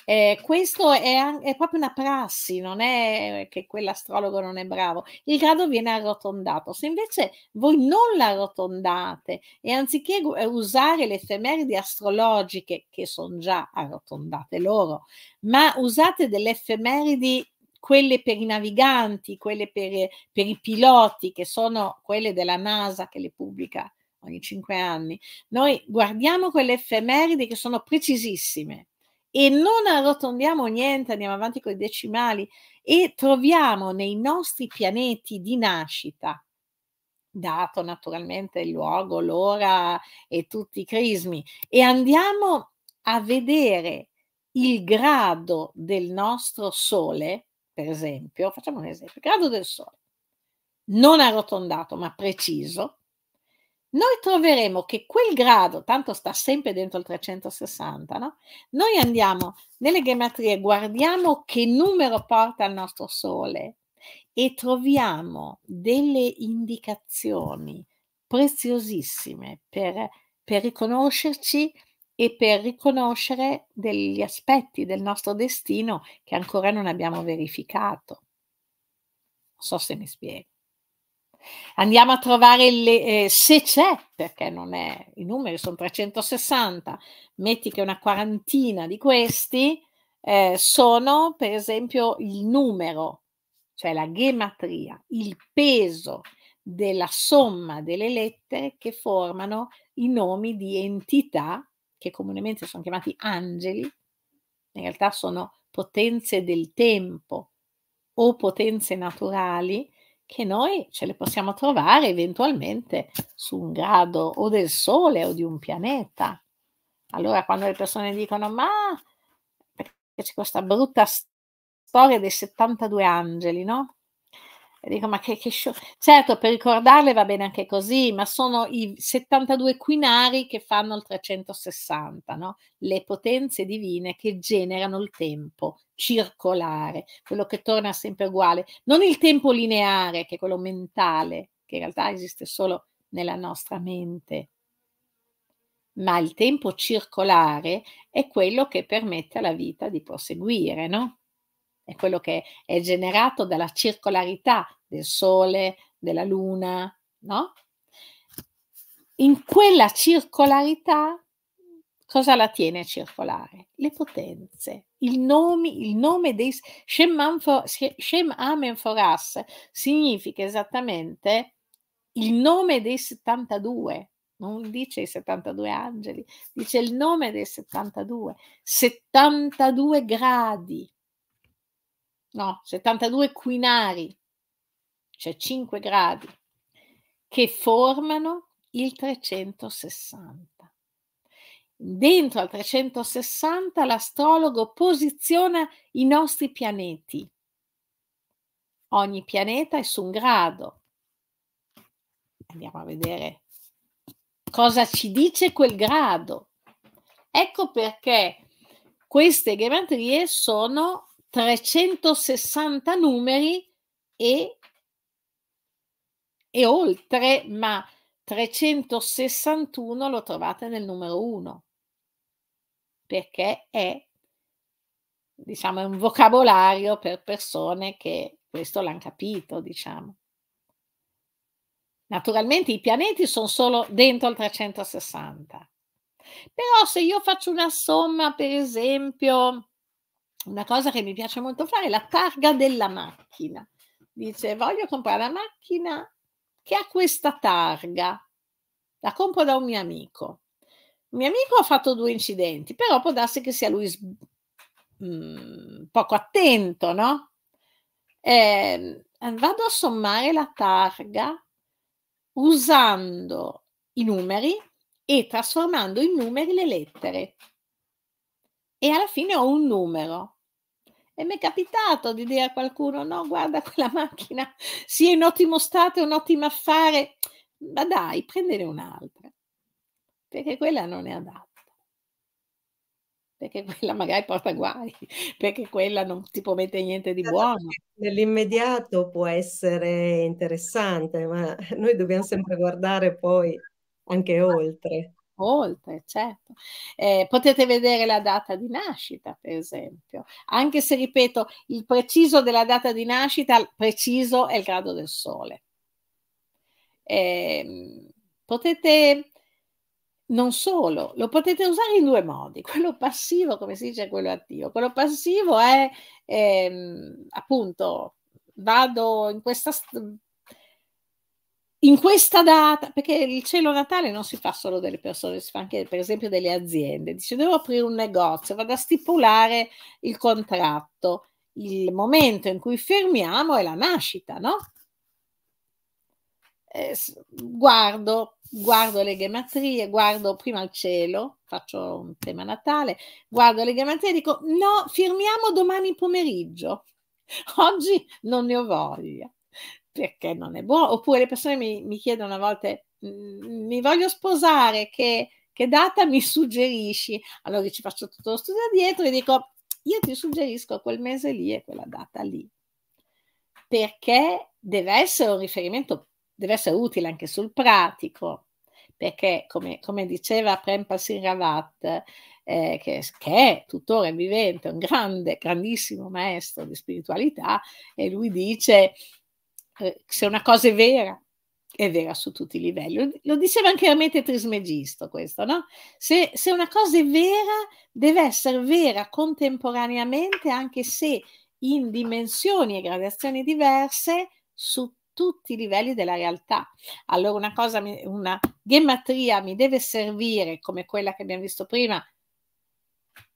eh, questo è, è, proprio una prassi, non è che quell'astrologo non è bravo. Il grado viene arrotondato. Se invece voi non l'arrotondate e anziché eh, usare le effemeridi astrologiche, che sono già arrotondate loro, ma usate delle effemeridi quelle per i naviganti, quelle per, per i piloti, che sono quelle della NASA che le pubblica ogni cinque anni, noi guardiamo quelle effemeridi che sono precisissime e non arrotondiamo niente, andiamo avanti con i decimali e troviamo nei nostri pianeti di nascita, dato naturalmente il luogo, l'ora e tutti i crismi, e andiamo a vedere il grado del nostro Sole, per esempio, facciamo un esempio, il grado del Sole, non arrotondato ma preciso, noi troveremo che quel grado, tanto sta sempre dentro il 360, no? noi andiamo nelle gematrie, guardiamo che numero porta il nostro Sole e troviamo delle indicazioni preziosissime per, per riconoscerci e per riconoscere degli aspetti del nostro destino che ancora non abbiamo verificato. Non so se mi spiego. Andiamo a trovare le, eh, se c'è, perché non è, i numeri sono 360, metti che una quarantina di questi eh, sono per esempio il numero, cioè la gematria, il peso della somma delle lettere che formano i nomi di entità che comunemente sono chiamati angeli, in realtà sono potenze del tempo o potenze naturali che noi ce le possiamo trovare eventualmente su un grado o del Sole o di un pianeta. Allora quando le persone dicono ma perché c'è questa brutta storia dei 72 angeli, no? E dico ma che, che show. Certo, per ricordarle va bene anche così, ma sono i 72 quinari che fanno il 360, no? Le potenze divine che generano il tempo circolare, quello che torna sempre uguale, non il tempo lineare, che è quello mentale, che in realtà esiste solo nella nostra mente, ma il tempo circolare è quello che permette alla vita di proseguire, no? È quello che è generato dalla circolarità del Sole, della Luna, no? In quella circolarità cosa la tiene circolare? Le potenze, il nome, il nome dei Shem, for, Shem Amen for Us significa esattamente il nome dei 72, non dice i 72 angeli, dice il nome dei 72, 72 gradi, no, 72 quinari, cioè 5 gradi, che formano il 360 dentro al 360 l'astrologo posiziona i nostri pianeti. Ogni pianeta è su un grado. Andiamo a vedere cosa ci dice quel grado. Ecco perché queste gematrie sono 360 numeri e, e oltre, ma 361 lo trovate nel numero 1 perché è, diciamo, un vocabolario per persone che questo l'hanno capito, diciamo. Naturalmente i pianeti sono solo dentro il 360. Però se io faccio una somma, per esempio, una cosa che mi piace molto fare è la targa della macchina. Dice, voglio comprare una macchina che ha questa targa. La compro da un mio amico mio amico ha fatto due incidenti, però può darsi che sia lui mh, mm, poco attento, no? Eh, vado a sommare la targa usando i numeri e trasformando in numeri le lettere. E alla fine ho un numero. E mi è capitato di dire a qualcuno, no, guarda quella macchina, sia in ottimo stato, è un ottimo affare, ma dai, prendene un'altra perché quella non è adatta, perché quella magari porta guai, perché quella non ti può mettere niente di certo, buono. Nell'immediato può essere interessante, ma noi dobbiamo sempre guardare poi anche oltre. Oltre, certo. Eh, potete vedere la data di nascita, per esempio. Anche se, ripeto, il preciso della data di nascita, il preciso è il grado del sole. Eh, potete non solo, lo potete usare in due modi, quello passivo come si dice quello attivo. Quello passivo è ehm, appunto vado in questa, in questa data, perché il cielo natale non si fa solo delle persone, si fa anche per esempio delle aziende. Dice devo aprire un negozio, vado a stipulare il contratto. Il momento in cui fermiamo è la nascita, no? Eh, guardo guardo le gematrie, guardo prima il cielo, faccio un tema natale, guardo le gematrie e dico no, firmiamo domani pomeriggio. Oggi non ne ho voglia perché non è buono. Oppure le persone mi, mi chiedono a volte mm, mi voglio sposare, che, che data mi suggerisci? Allora ci faccio tutto lo studio dietro e dico io ti suggerisco quel mese lì e quella data lì perché deve essere un riferimento deve essere utile anche sul pratico, perché come, come diceva Prempa Singh eh, che, che, è tuttora vivente, un grande, grandissimo maestro di spiritualità, e lui dice eh, se una cosa è vera, è vera su tutti i livelli. Lo diceva anche Ermete Trismegisto questo, no? Se, se una cosa è vera, deve essere vera contemporaneamente, anche se in dimensioni e gradazioni diverse, su tutti i livelli della realtà. Allora una cosa, una gematria mi deve servire come quella che abbiamo visto prima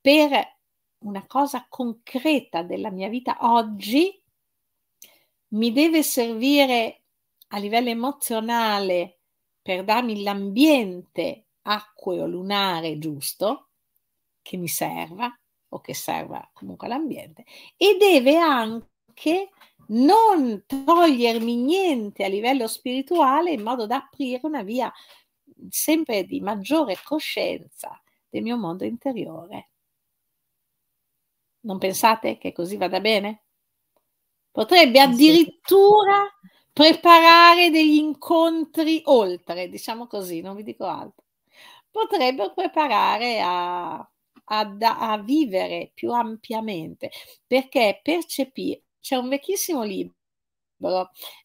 per una cosa concreta della mia vita oggi, mi deve servire a livello emozionale per darmi l'ambiente acqueo lunare giusto, che mi serva o che serva comunque l'ambiente e deve anche non togliermi niente a livello spirituale in modo da aprire una via sempre di maggiore coscienza del mio mondo interiore. Non pensate che così vada bene? Potrebbe addirittura preparare degli incontri oltre, diciamo così, non vi dico altro. Potrebbe preparare a a, a, vivere più ampiamente, perché percepire, c'è un vecchissimo libro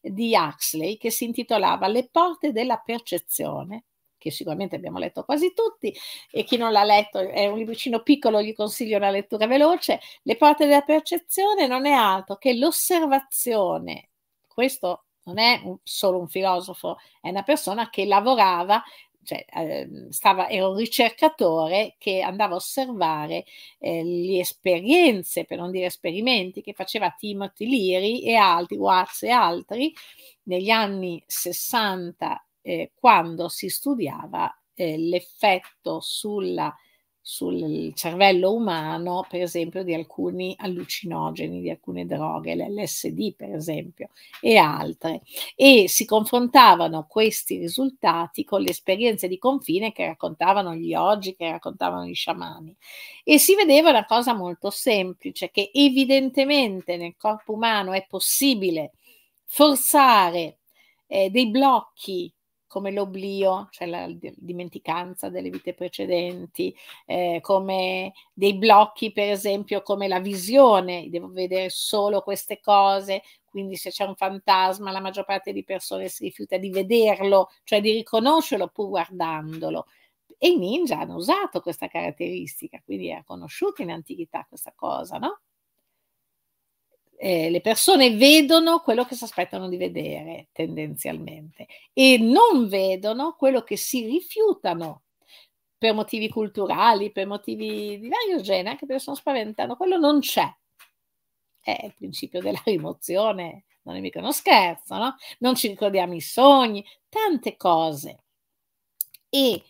di Huxley che si intitolava Le porte della percezione che sicuramente abbiamo letto quasi tutti e chi non l'ha letto è un libricino piccolo, gli consiglio una lettura veloce. Le porte della percezione non è altro che l'osservazione. Questo non è un, solo un filosofo, è una persona che lavorava cioè, ehm, stava, era un ricercatore che andava a osservare eh, le esperienze, per non dire esperimenti, che faceva Timothy Leary e altri, Watts e altri, negli anni 60, eh, quando si studiava eh, l'effetto sulla sul cervello umano, per esempio, di alcuni allucinogeni, di alcune droghe, l'LSD per esempio, e altre. E si confrontavano questi risultati con le esperienze di confine che raccontavano gli oggi, che raccontavano gli sciamani. E si vedeva una cosa molto semplice, che evidentemente nel corpo umano è possibile forzare eh, dei blocchi come l'oblio, cioè la dimenticanza delle vite precedenti, eh, come dei blocchi, per esempio, come la visione, devo vedere solo queste cose, quindi se c'è un fantasma la maggior parte di persone si rifiuta di vederlo, cioè di riconoscerlo pur guardandolo. E i ninja hanno usato questa caratteristica, quindi era conosciuta in antichità questa cosa, no? eh, le persone vedono quello che si aspettano di vedere tendenzialmente e non vedono quello che si rifiutano per motivi culturali, per motivi di vario genere, anche perché sono spaventano, quello non c'è. È il principio della rimozione, non è mica uno scherzo, no? Non ci ricordiamo i sogni, tante cose. E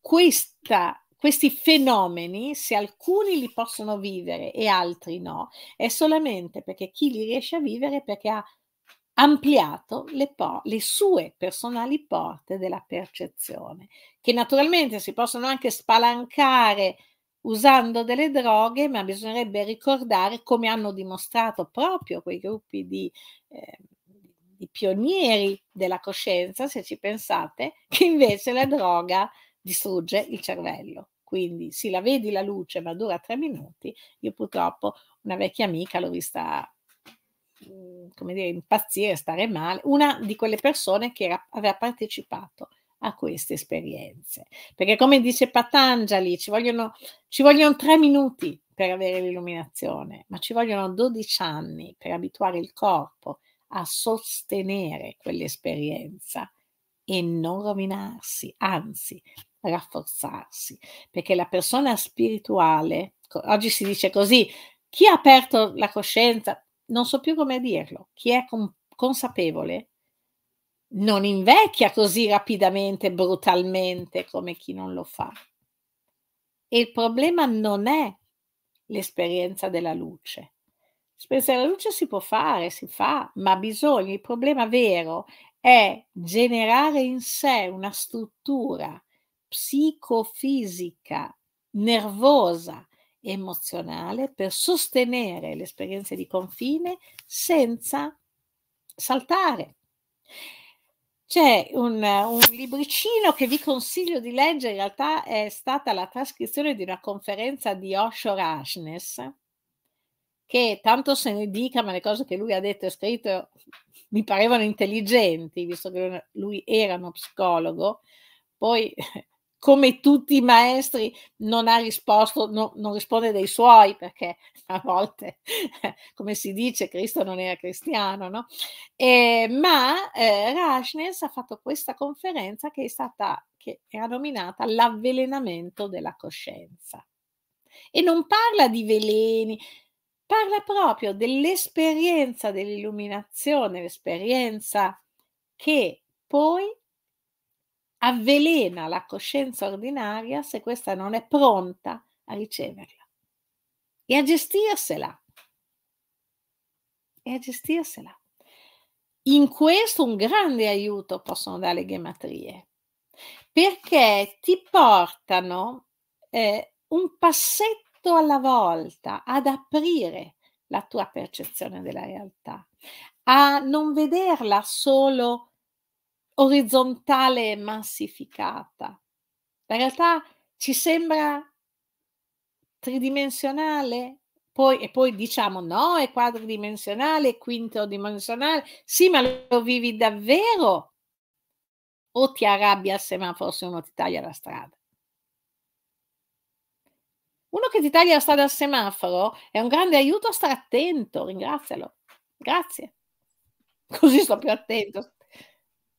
questa questi fenomeni, se alcuni li possono vivere e altri no, è solamente perché chi li riesce a vivere è perché ha ampliato le, por- le sue personali porte della percezione, che naturalmente si possono anche spalancare usando delle droghe, ma bisognerebbe ricordare come hanno dimostrato proprio quei gruppi di, eh, di, pionieri della coscienza, se ci pensate, che invece la droga distrugge il cervello. Quindi sì, la vedi la luce, ma dura tre minuti. Io purtroppo una vecchia amica l'ho vista mm, come dire, impazzire, stare male, una di quelle persone che era, aveva partecipato a queste esperienze. Perché come dice Patanjali, ci vogliono, ci vogliono tre minuti per avere l'illuminazione, ma ci vogliono 12 anni per abituare il corpo a sostenere quell'esperienza e non rovinarsi, anzi rafforzarsi, perché la persona spirituale, oggi si dice così, chi ha aperto la coscienza, non so più come dirlo, chi è consapevole non invecchia così rapidamente, brutalmente come chi non lo fa. E il problema non è l'esperienza della luce. L'esperienza della luce si può fare, si fa, ma bisogna, il problema vero è generare in sé una struttura psicofisica, nervosa, emozionale per sostenere l'esperienza di confine senza saltare. C'è un, un, libricino che vi consiglio di leggere, in realtà è stata la trascrizione di una conferenza di Osho Rajnes, che tanto se ne dica, ma le cose che lui ha detto e scritto mi parevano intelligenti, visto che lui era uno psicologo, poi come tutti i maestri, non ha risposto, no, non risponde dei suoi, perché a volte, come si dice, Cristo non era cristiano, no? E, ma eh, Rashness ha fatto questa conferenza che è stata, che era nominata l'avvelenamento della coscienza. E non parla di veleni, parla proprio dell'esperienza dell'illuminazione, l'esperienza che poi avvelena la coscienza ordinaria se questa non è pronta a riceverla e a gestirsela. E a gestirsela. In questo un grande aiuto possono dare le gematrie, perché ti portano eh, un passetto alla volta ad aprire la tua percezione della realtà, a non vederla solo orizzontale e massificata. La realtà ci sembra tridimensionale? Poi, e poi diciamo no, è quadridimensionale, è quintodimensionale. Sì, ma lo vivi davvero? O ti arrabbia al semaforo se uno ti taglia la strada? Uno che ti taglia la strada al semaforo è un grande aiuto a stare attento, ringrazialo. Grazie. Così sto più attento.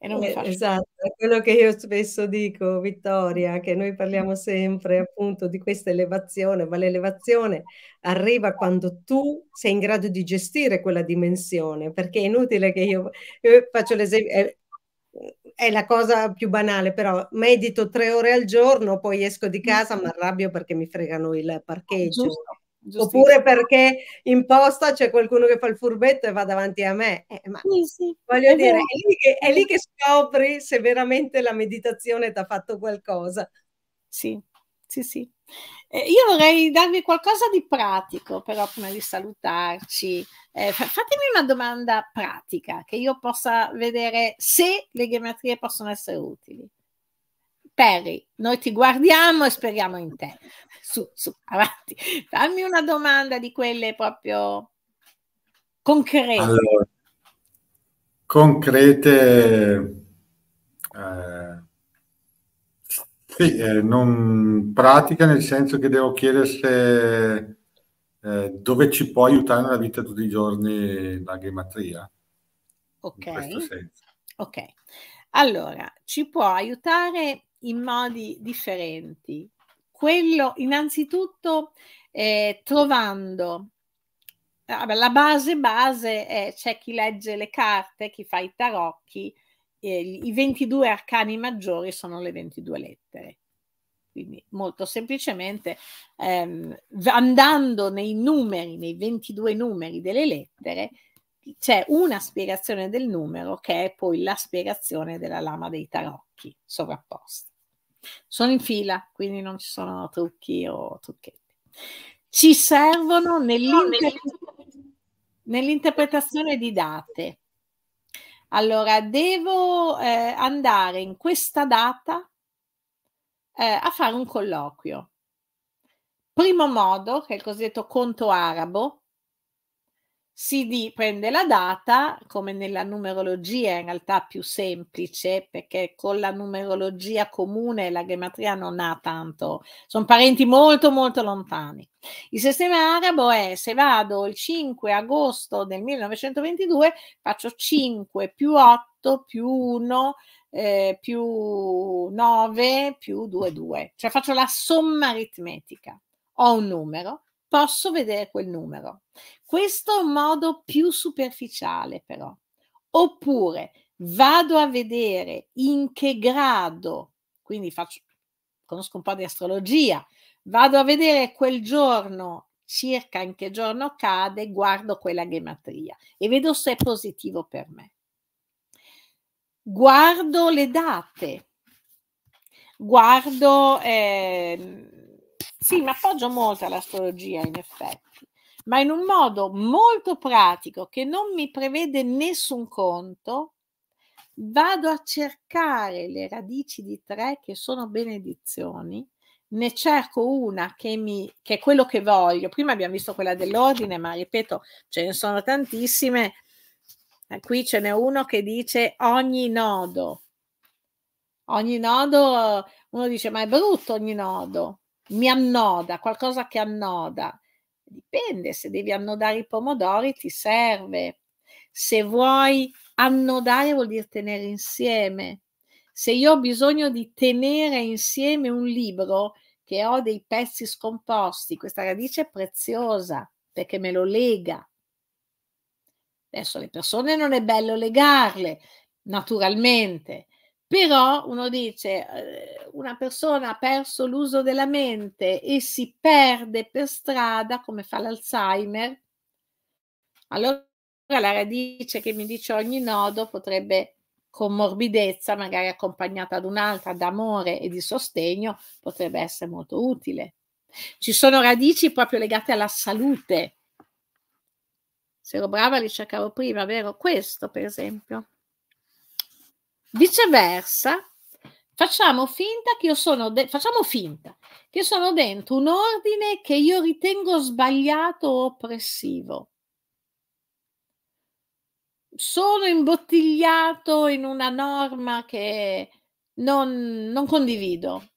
E non mi faccio... Esatto, è quello che io spesso dico, Vittoria, che noi parliamo sempre appunto di questa elevazione, ma l'elevazione arriva quando tu sei in grado di gestire quella dimensione, perché è inutile che io, io faccio l'esempio, è la cosa più banale, però medito tre ore al giorno, poi esco di mm. casa, mi arrabbio perché mi fregano il parcheggio. Giusto. Giustizia. Oppure perché in posta c'è qualcuno che fa il furbetto e va davanti a me. Eh, ma sì, sì, voglio è dire, è lì, che, è lì, che, scopri se veramente la meditazione ti ha fatto qualcosa. Sì, sì, sì. Eh, io vorrei darvi qualcosa di pratico, però prima di salutarci, eh, fatemi una domanda pratica che io possa vedere se le geometrie possono essere utili. Perry, noi ti guardiamo e speriamo in te. Su, su, avanti. Fammi una domanda di quelle proprio concrete. Allora, concrete... Eh, sì, eh, non pratica nel senso che devo chiedere se eh, dove ci può aiutare nella vita di tutti i giorni la gematria. Ok. In questo senso. Ok. Allora, ci può aiutare in modi differenti. Quello, innanzitutto, eh, trovando la base base è c'è chi legge le carte, chi fa i tarocchi, eh, i 22 arcani maggiori sono le 22 lettere. Quindi molto semplicemente ehm, andando nei numeri, nei 22 numeri delle lettere, c'è una spiegazione del numero che è poi la spiegazione della lama dei tarocchi sovrapposta. Sono in fila, quindi non ci sono trucchi o trucchetti. Ci servono nell'inter- nell'interpretazione di date. Allora, devo eh, andare in questa data eh, a fare un colloquio. Primo modo, che è il cosiddetto conto arabo, si prende la data, come nella numerologia in realtà più semplice, perché con la numerologia comune la gematria non ha tanto, sono parenti molto molto lontani. Il sistema arabo è se vado il 5 agosto del 1922 faccio 5 più 8 più 1 eh, più 9 più 2 2, cioè faccio la somma aritmetica. Ho un numero, posso vedere quel numero. Questo è un modo più superficiale però. Oppure vado a vedere in che grado, quindi faccio, conosco un po' di astrologia, vado a vedere quel giorno circa in che giorno cade, guardo quella gematria e vedo se è positivo per me. Guardo le date, guardo, eh, sì, mi appoggio molto all'astrologia in effetti ma in un modo molto pratico che non mi prevede nessun conto, vado a cercare le radici di tre che sono benedizioni, ne cerco una che, mi, che è quello che voglio. Prima abbiamo visto quella dell'ordine, ma ripeto, ce ne sono tantissime. Eh, qui ce n'è uno che dice ogni nodo. Ogni nodo, uno dice ma è brutto ogni nodo, mi annoda, qualcosa che annoda. Dipende, se devi annodare i pomodori ti serve. Se vuoi annodare vuol dire tenere insieme. Se io ho bisogno di tenere insieme un libro che ho dei pezzi scomposti, questa radice è preziosa perché me lo lega. Adesso le persone non è bello legarle, naturalmente, però uno dice, eh, una persona ha perso l'uso della mente e si perde per strada come fa l'Alzheimer, allora la radice che mi dice ogni nodo potrebbe con morbidezza, magari accompagnata ad un'altra d'amore e di sostegno, potrebbe essere molto utile. Ci sono radici proprio legate alla salute. Se ero brava li cercavo prima, vero? Questo, per esempio. Viceversa, facciamo finta che io sono, de- facciamo finta che sono dentro un ordine che io ritengo sbagliato o oppressivo. Sono imbottigliato in una norma che non, non condivido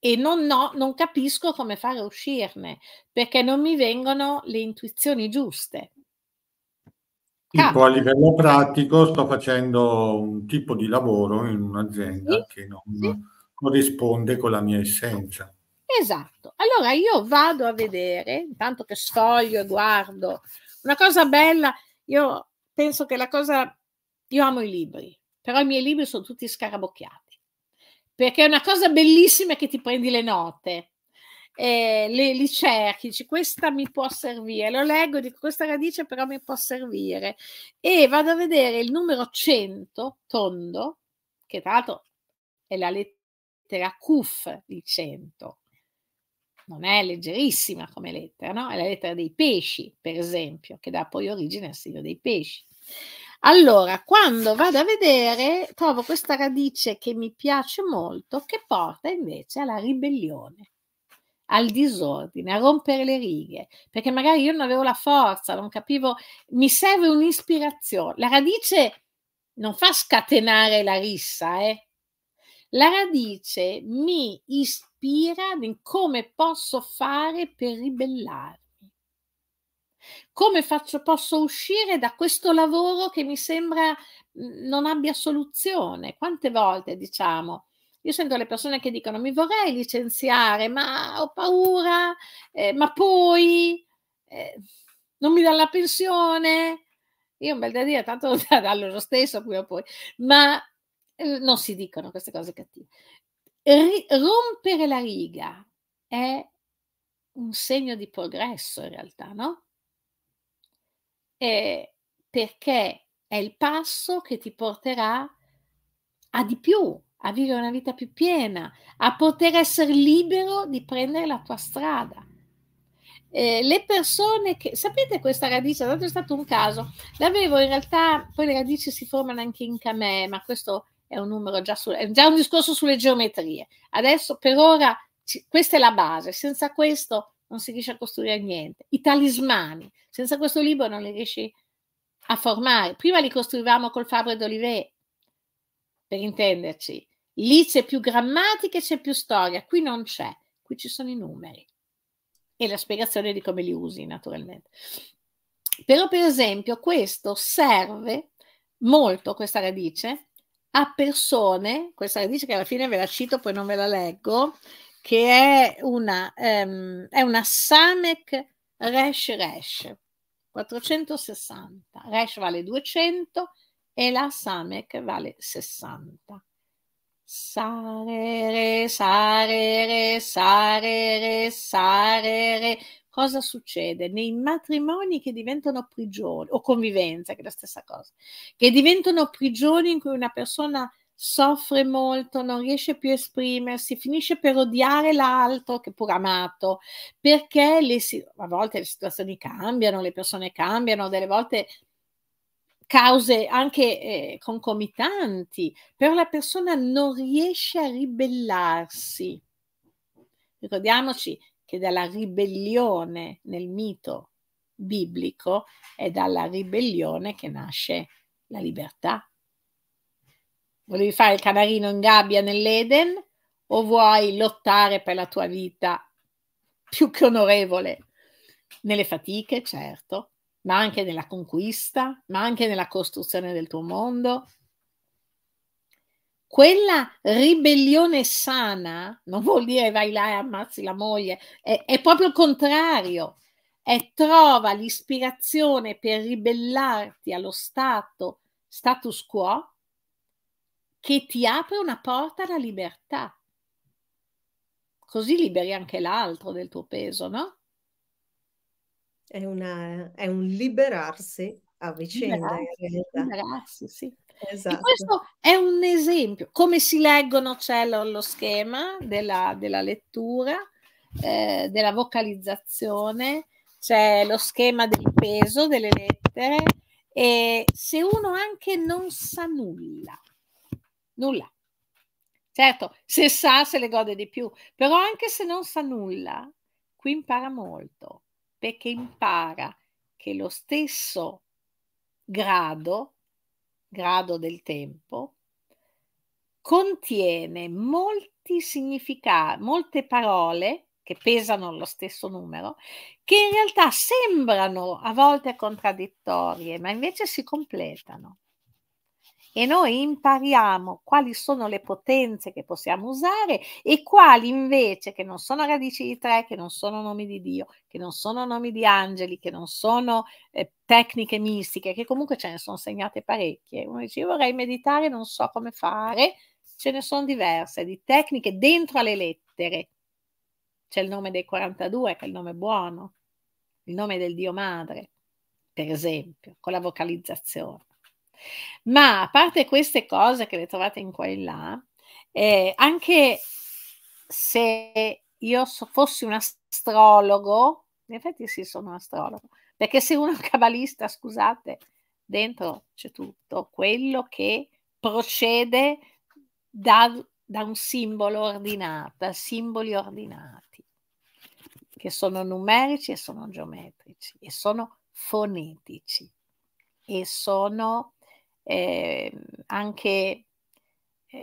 e non, no, non capisco come fare a uscirne perché non mi vengono le intuizioni giuste. Tipo a livello pratico sto facendo un tipo di lavoro in un'azienda sì, che non sì. corrisponde con la mia essenza. Esatto. Allora io vado a vedere, intanto che sfoglio e guardo, una cosa bella, io penso che la cosa, io amo i libri, però i miei libri sono tutti scarabocchiati, perché è una cosa bellissima che ti prendi le note, eh, li, li, cerchi, dici questa mi può servire, lo leggo, dico questa radice però mi può servire e vado a vedere il numero 100, tondo, che tra l'altro è la lettera CUF di 100, non è leggerissima come lettera, no? È la lettera dei pesci, per esempio, che dà poi origine al segno dei pesci. Allora, quando vado a vedere, trovo questa radice che mi piace molto, che porta invece alla ribellione al disordine, a rompere le righe, perché magari io non avevo la forza, non capivo, mi serve un'ispirazione. La radice non fa scatenare la rissa, eh? La radice mi ispira in come posso fare per ribellarmi. Come faccio, posso uscire da questo lavoro che mi sembra mhmm, non abbia soluzione? Quante volte diciamo, io sento le persone che dicono mi vorrei licenziare, ma ho paura, eh, ma poi eh, non mi dà la pensione. Io un bel da dire, tanto lo darlo lo stesso prima o poi, ma eh, non si dicono queste cose cattive. R- rompere la riga è un segno di progresso in realtà, no? E eh, perché è il passo che ti porterà a di più, a vivere una vita più piena, a poter essere libero di prendere la tua strada. Eh, le persone che sapete questa radice, dato è stato un caso, l'avevo in realtà, poi le radici si formano anche in camè, ma questo è un numero già, su, è già un discorso sulle geometrie. Adesso per ora ci, questa è la base, senza questo non si riesce a costruire niente. I talismani, senza questo libro non li riesci a formare. Prima li costruivamo col fabbro d'olive, per intenderci, Lì c'è più grammatica e c'è più storia, qui non c'è, qui ci sono i numeri e la spiegazione di come li usi naturalmente. Però per esempio questo serve molto, questa radice, a persone, questa radice che alla fine ve la cito, poi non ve la leggo, che è una, um, è una Samek Resh Resh, 460. Resh vale 200 e la Samek vale 60. Sare, re, sare, re, sare, sare, Cosa succede? Nei matrimoni che diventano prigioni, o convivenza, che è la stessa cosa, che diventano prigioni in cui una persona soffre molto, non riesce più a esprimersi, finisce per odiare l'altro che pur amato, perché le, a volte le situazioni cambiano, le persone cambiano, delle volte cause anche eh, concomitanti, però la persona non riesce a ribellarsi. Ricordiamoci che dalla ribellione nel mito biblico è dalla ribellione che nasce la libertà. Volevi fare il canarino in gabbia nell'Eden o vuoi lottare per la tua vita più che onorevole? Nelle fatiche, certo, ma anche nella conquista, ma anche nella costruzione del tuo mondo. Quella ribellione sana non vuol dire vai là e ammazzi la moglie, è, è proprio il contrario, è trova l'ispirazione per ribellarti allo stato, status quo, che ti apre una porta alla libertà. Così liberi anche l'altro del tuo peso, no? È, una, è un liberarsi a vicenda. Liberarsi, sì. Esatto. questo è un esempio. Come si leggono c'è lo, lo schema della, della lettura, eh, della vocalizzazione, c'è lo schema del peso delle lettere e se uno anche non sa nulla, nulla. Certo, se sa se le gode di più, però anche se non sa nulla, qui impara molto perché impara che lo stesso grado, grado del tempo, contiene molti significati, molte parole che pesano lo stesso numero, che in realtà sembrano a volte contraddittorie, ma invece si completano e noi impariamo quali sono le potenze che possiamo usare e quali invece che non sono radici di tre, che non sono nomi di Dio, che non sono nomi di angeli, che non sono eh, tecniche mistiche, che comunque ce ne sono segnate parecchie. Uno dice io vorrei meditare, non so come fare, ce ne sono diverse di tecniche dentro alle lettere. C'è il nome dei 42, che è il nome buono, il nome del Dio Madre, per esempio, con la vocalizzazione. Ma a parte queste cose che le trovate in qua e là, eh, anche se io so, fossi un astrologo, in effetti sì, sono un astrologo, perché se uno è un cabalista, scusate, dentro c'è tutto quello che procede da, da un simbolo ordinato, da simboli ordinati, che sono numerici e sono geometrici e sono fonetici e sono Ehm, eh, anche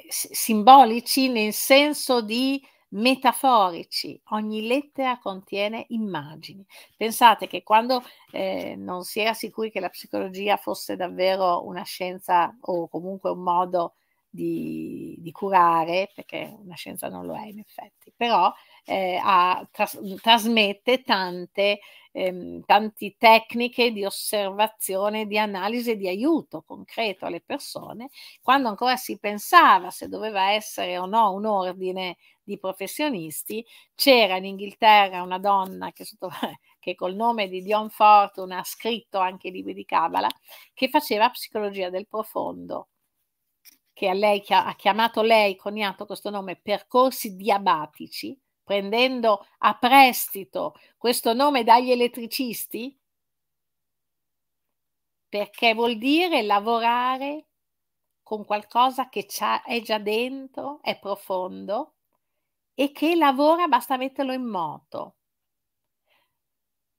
simbolici nel senso di metaforici, ogni lettera contiene immagini. Pensate che quando eh, non si era sicuri che la psicologia fosse davvero una scienza o comunque un modo di, di curare, perché una scienza non lo è in effetti, però eh, ha, tras- trasmette tante, ehm, tante tecniche di osservazione, di analisi e di aiuto concreto alle persone, quando ancora si pensava se doveva essere o no un ordine di professionisti, c'era in Inghilterra una donna che, sotto, che col nome di Dion Fortune ha scritto anche libri di Kabbalah, che faceva psicologia del profondo che a lei ha chiamato lei, coniato questo nome, percorsi diabatici, prendendo a prestito questo nome dagli elettricisti? Perché vuol dire lavorare con qualcosa che è già dentro, è profondo e che lavora, basta metterlo in moto.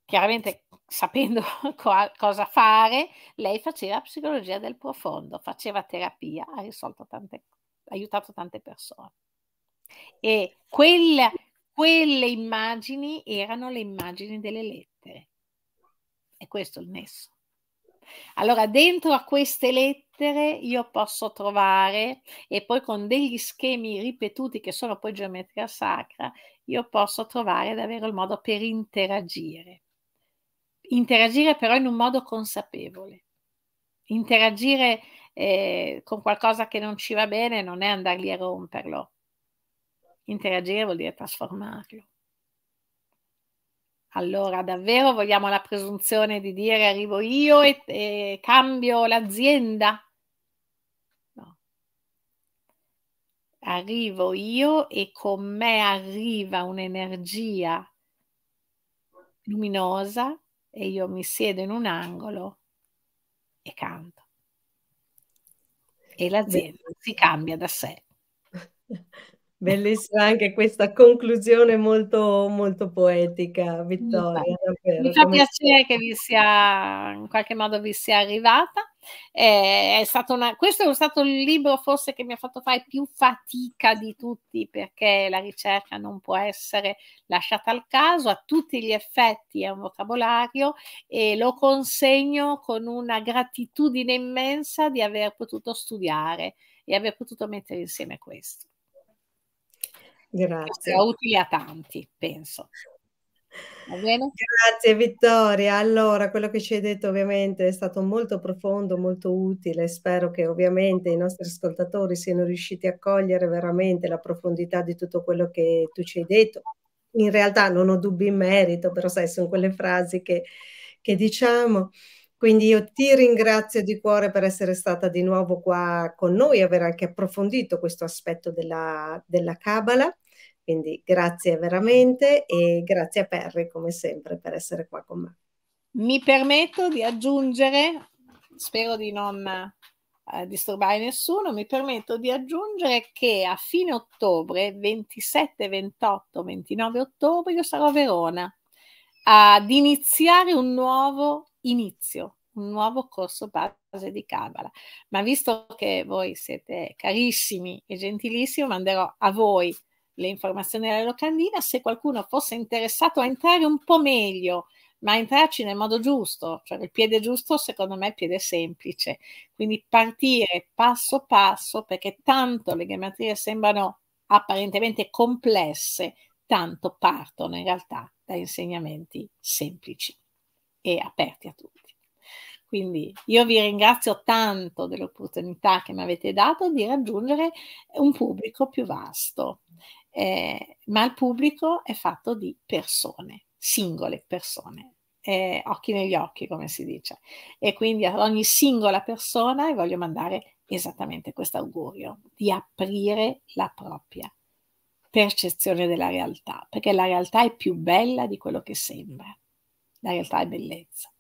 Chiaramente sapendo co- cosa fare, lei faceva psicologia del profondo, faceva terapia, ha risolto tante, ha aiutato tante persone. E quella quelle immagini erano le immagini delle lettere. E questo è il nesso. Allora, dentro a queste lettere io posso trovare, e poi con degli schemi ripetuti che sono poi geometria sacra, io posso trovare davvero il modo per interagire. Interagire però in un modo consapevole. Interagire eh, con qualcosa che non ci va bene non è andarli a romperlo, Interagire vuol dire trasformarlo. Allora, davvero vogliamo la presunzione di dire arrivo io e, e cambio l'azienda? No. Arrivo io e con me arriva un'energia luminosa e io mi siedo in un angolo e canto. E l'azienda Beh. si cambia da sé. Bellissima anche questa conclusione molto, molto poetica, Vittoria. Davvero. Mi fa piacere che vi sia, in qualche modo vi sia arrivata. Eh, è stato una, questo è stato il libro forse che mi ha fatto fare più fatica di tutti perché la ricerca non può essere lasciata al caso, a tutti gli effetti è un vocabolario e lo consegno con una gratitudine immensa di aver potuto studiare e aver potuto mettere insieme questo. Grazie. Sarà utile a tanti, penso. Grazie Vittoria. Allora, quello che ci hai detto ovviamente è stato molto profondo, molto utile. Spero che ovviamente i nostri ascoltatori siano riusciti a cogliere veramente la profondità di tutto quello che tu ci hai detto. In realtà non ho dubbi in merito, però sai, sono quelle frasi che, che diciamo. Quindi io ti ringrazio di cuore per essere stata di nuovo qua con noi, aver anche approfondito questo aspetto della, della Cabala quindi grazie veramente e grazie a Perry come sempre per essere qua con me. Mi permetto di aggiungere, spero di non eh, disturbare nessuno, mi permetto di aggiungere che a fine ottobre, 27, 28, 29 ottobre, io sarò a Verona ad iniziare un nuovo inizio, un nuovo corso base di Cabala. Ma visto che voi siete carissimi e gentilissimi, manderò a voi le informazioni della locandina, se qualcuno fosse interessato a entrare un po' meglio, ma entrarci nel modo giusto, cioè il piede giusto secondo me è il piede semplice, quindi partire passo passo perché tanto le geometrie sembrano apparentemente complesse, tanto partono in realtà da insegnamenti semplici e aperti a tutti. Quindi io vi ringrazio tanto dell'opportunità che mi avete dato di raggiungere un pubblico più vasto eh, ma il pubblico è fatto di persone, singole persone. Eh, occhi negli occhi, come si dice. E quindi ad ogni singola persona voglio mandare esattamente questo augurio, di aprire la propria percezione della realtà, perché la realtà è più bella di quello che sembra. La realtà è bellezza.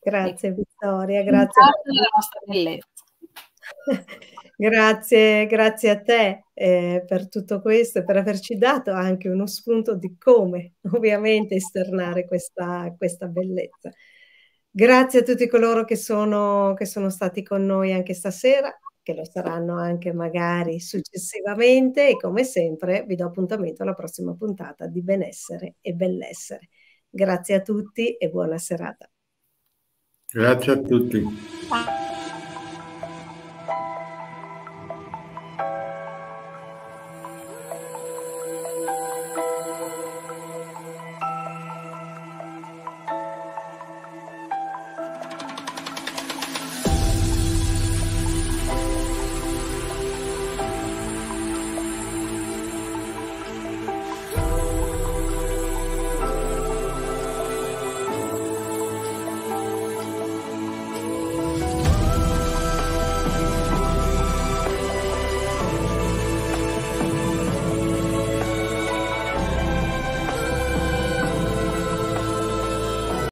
Grazie ecco. Vittoria, grazie. Grazie alla nostra bellezza grazie, grazie a te eh, per tutto questo e per averci dato anche uno spunto di come ovviamente esternare questa, questa bellezza. Grazie a tutti coloro che sono, che sono stati con noi anche stasera, che lo saranno anche magari successivamente e come sempre vi do appuntamento alla prossima puntata di Benessere e Bellessere. Grazie a tutti e buona serata. Grazie a tutti.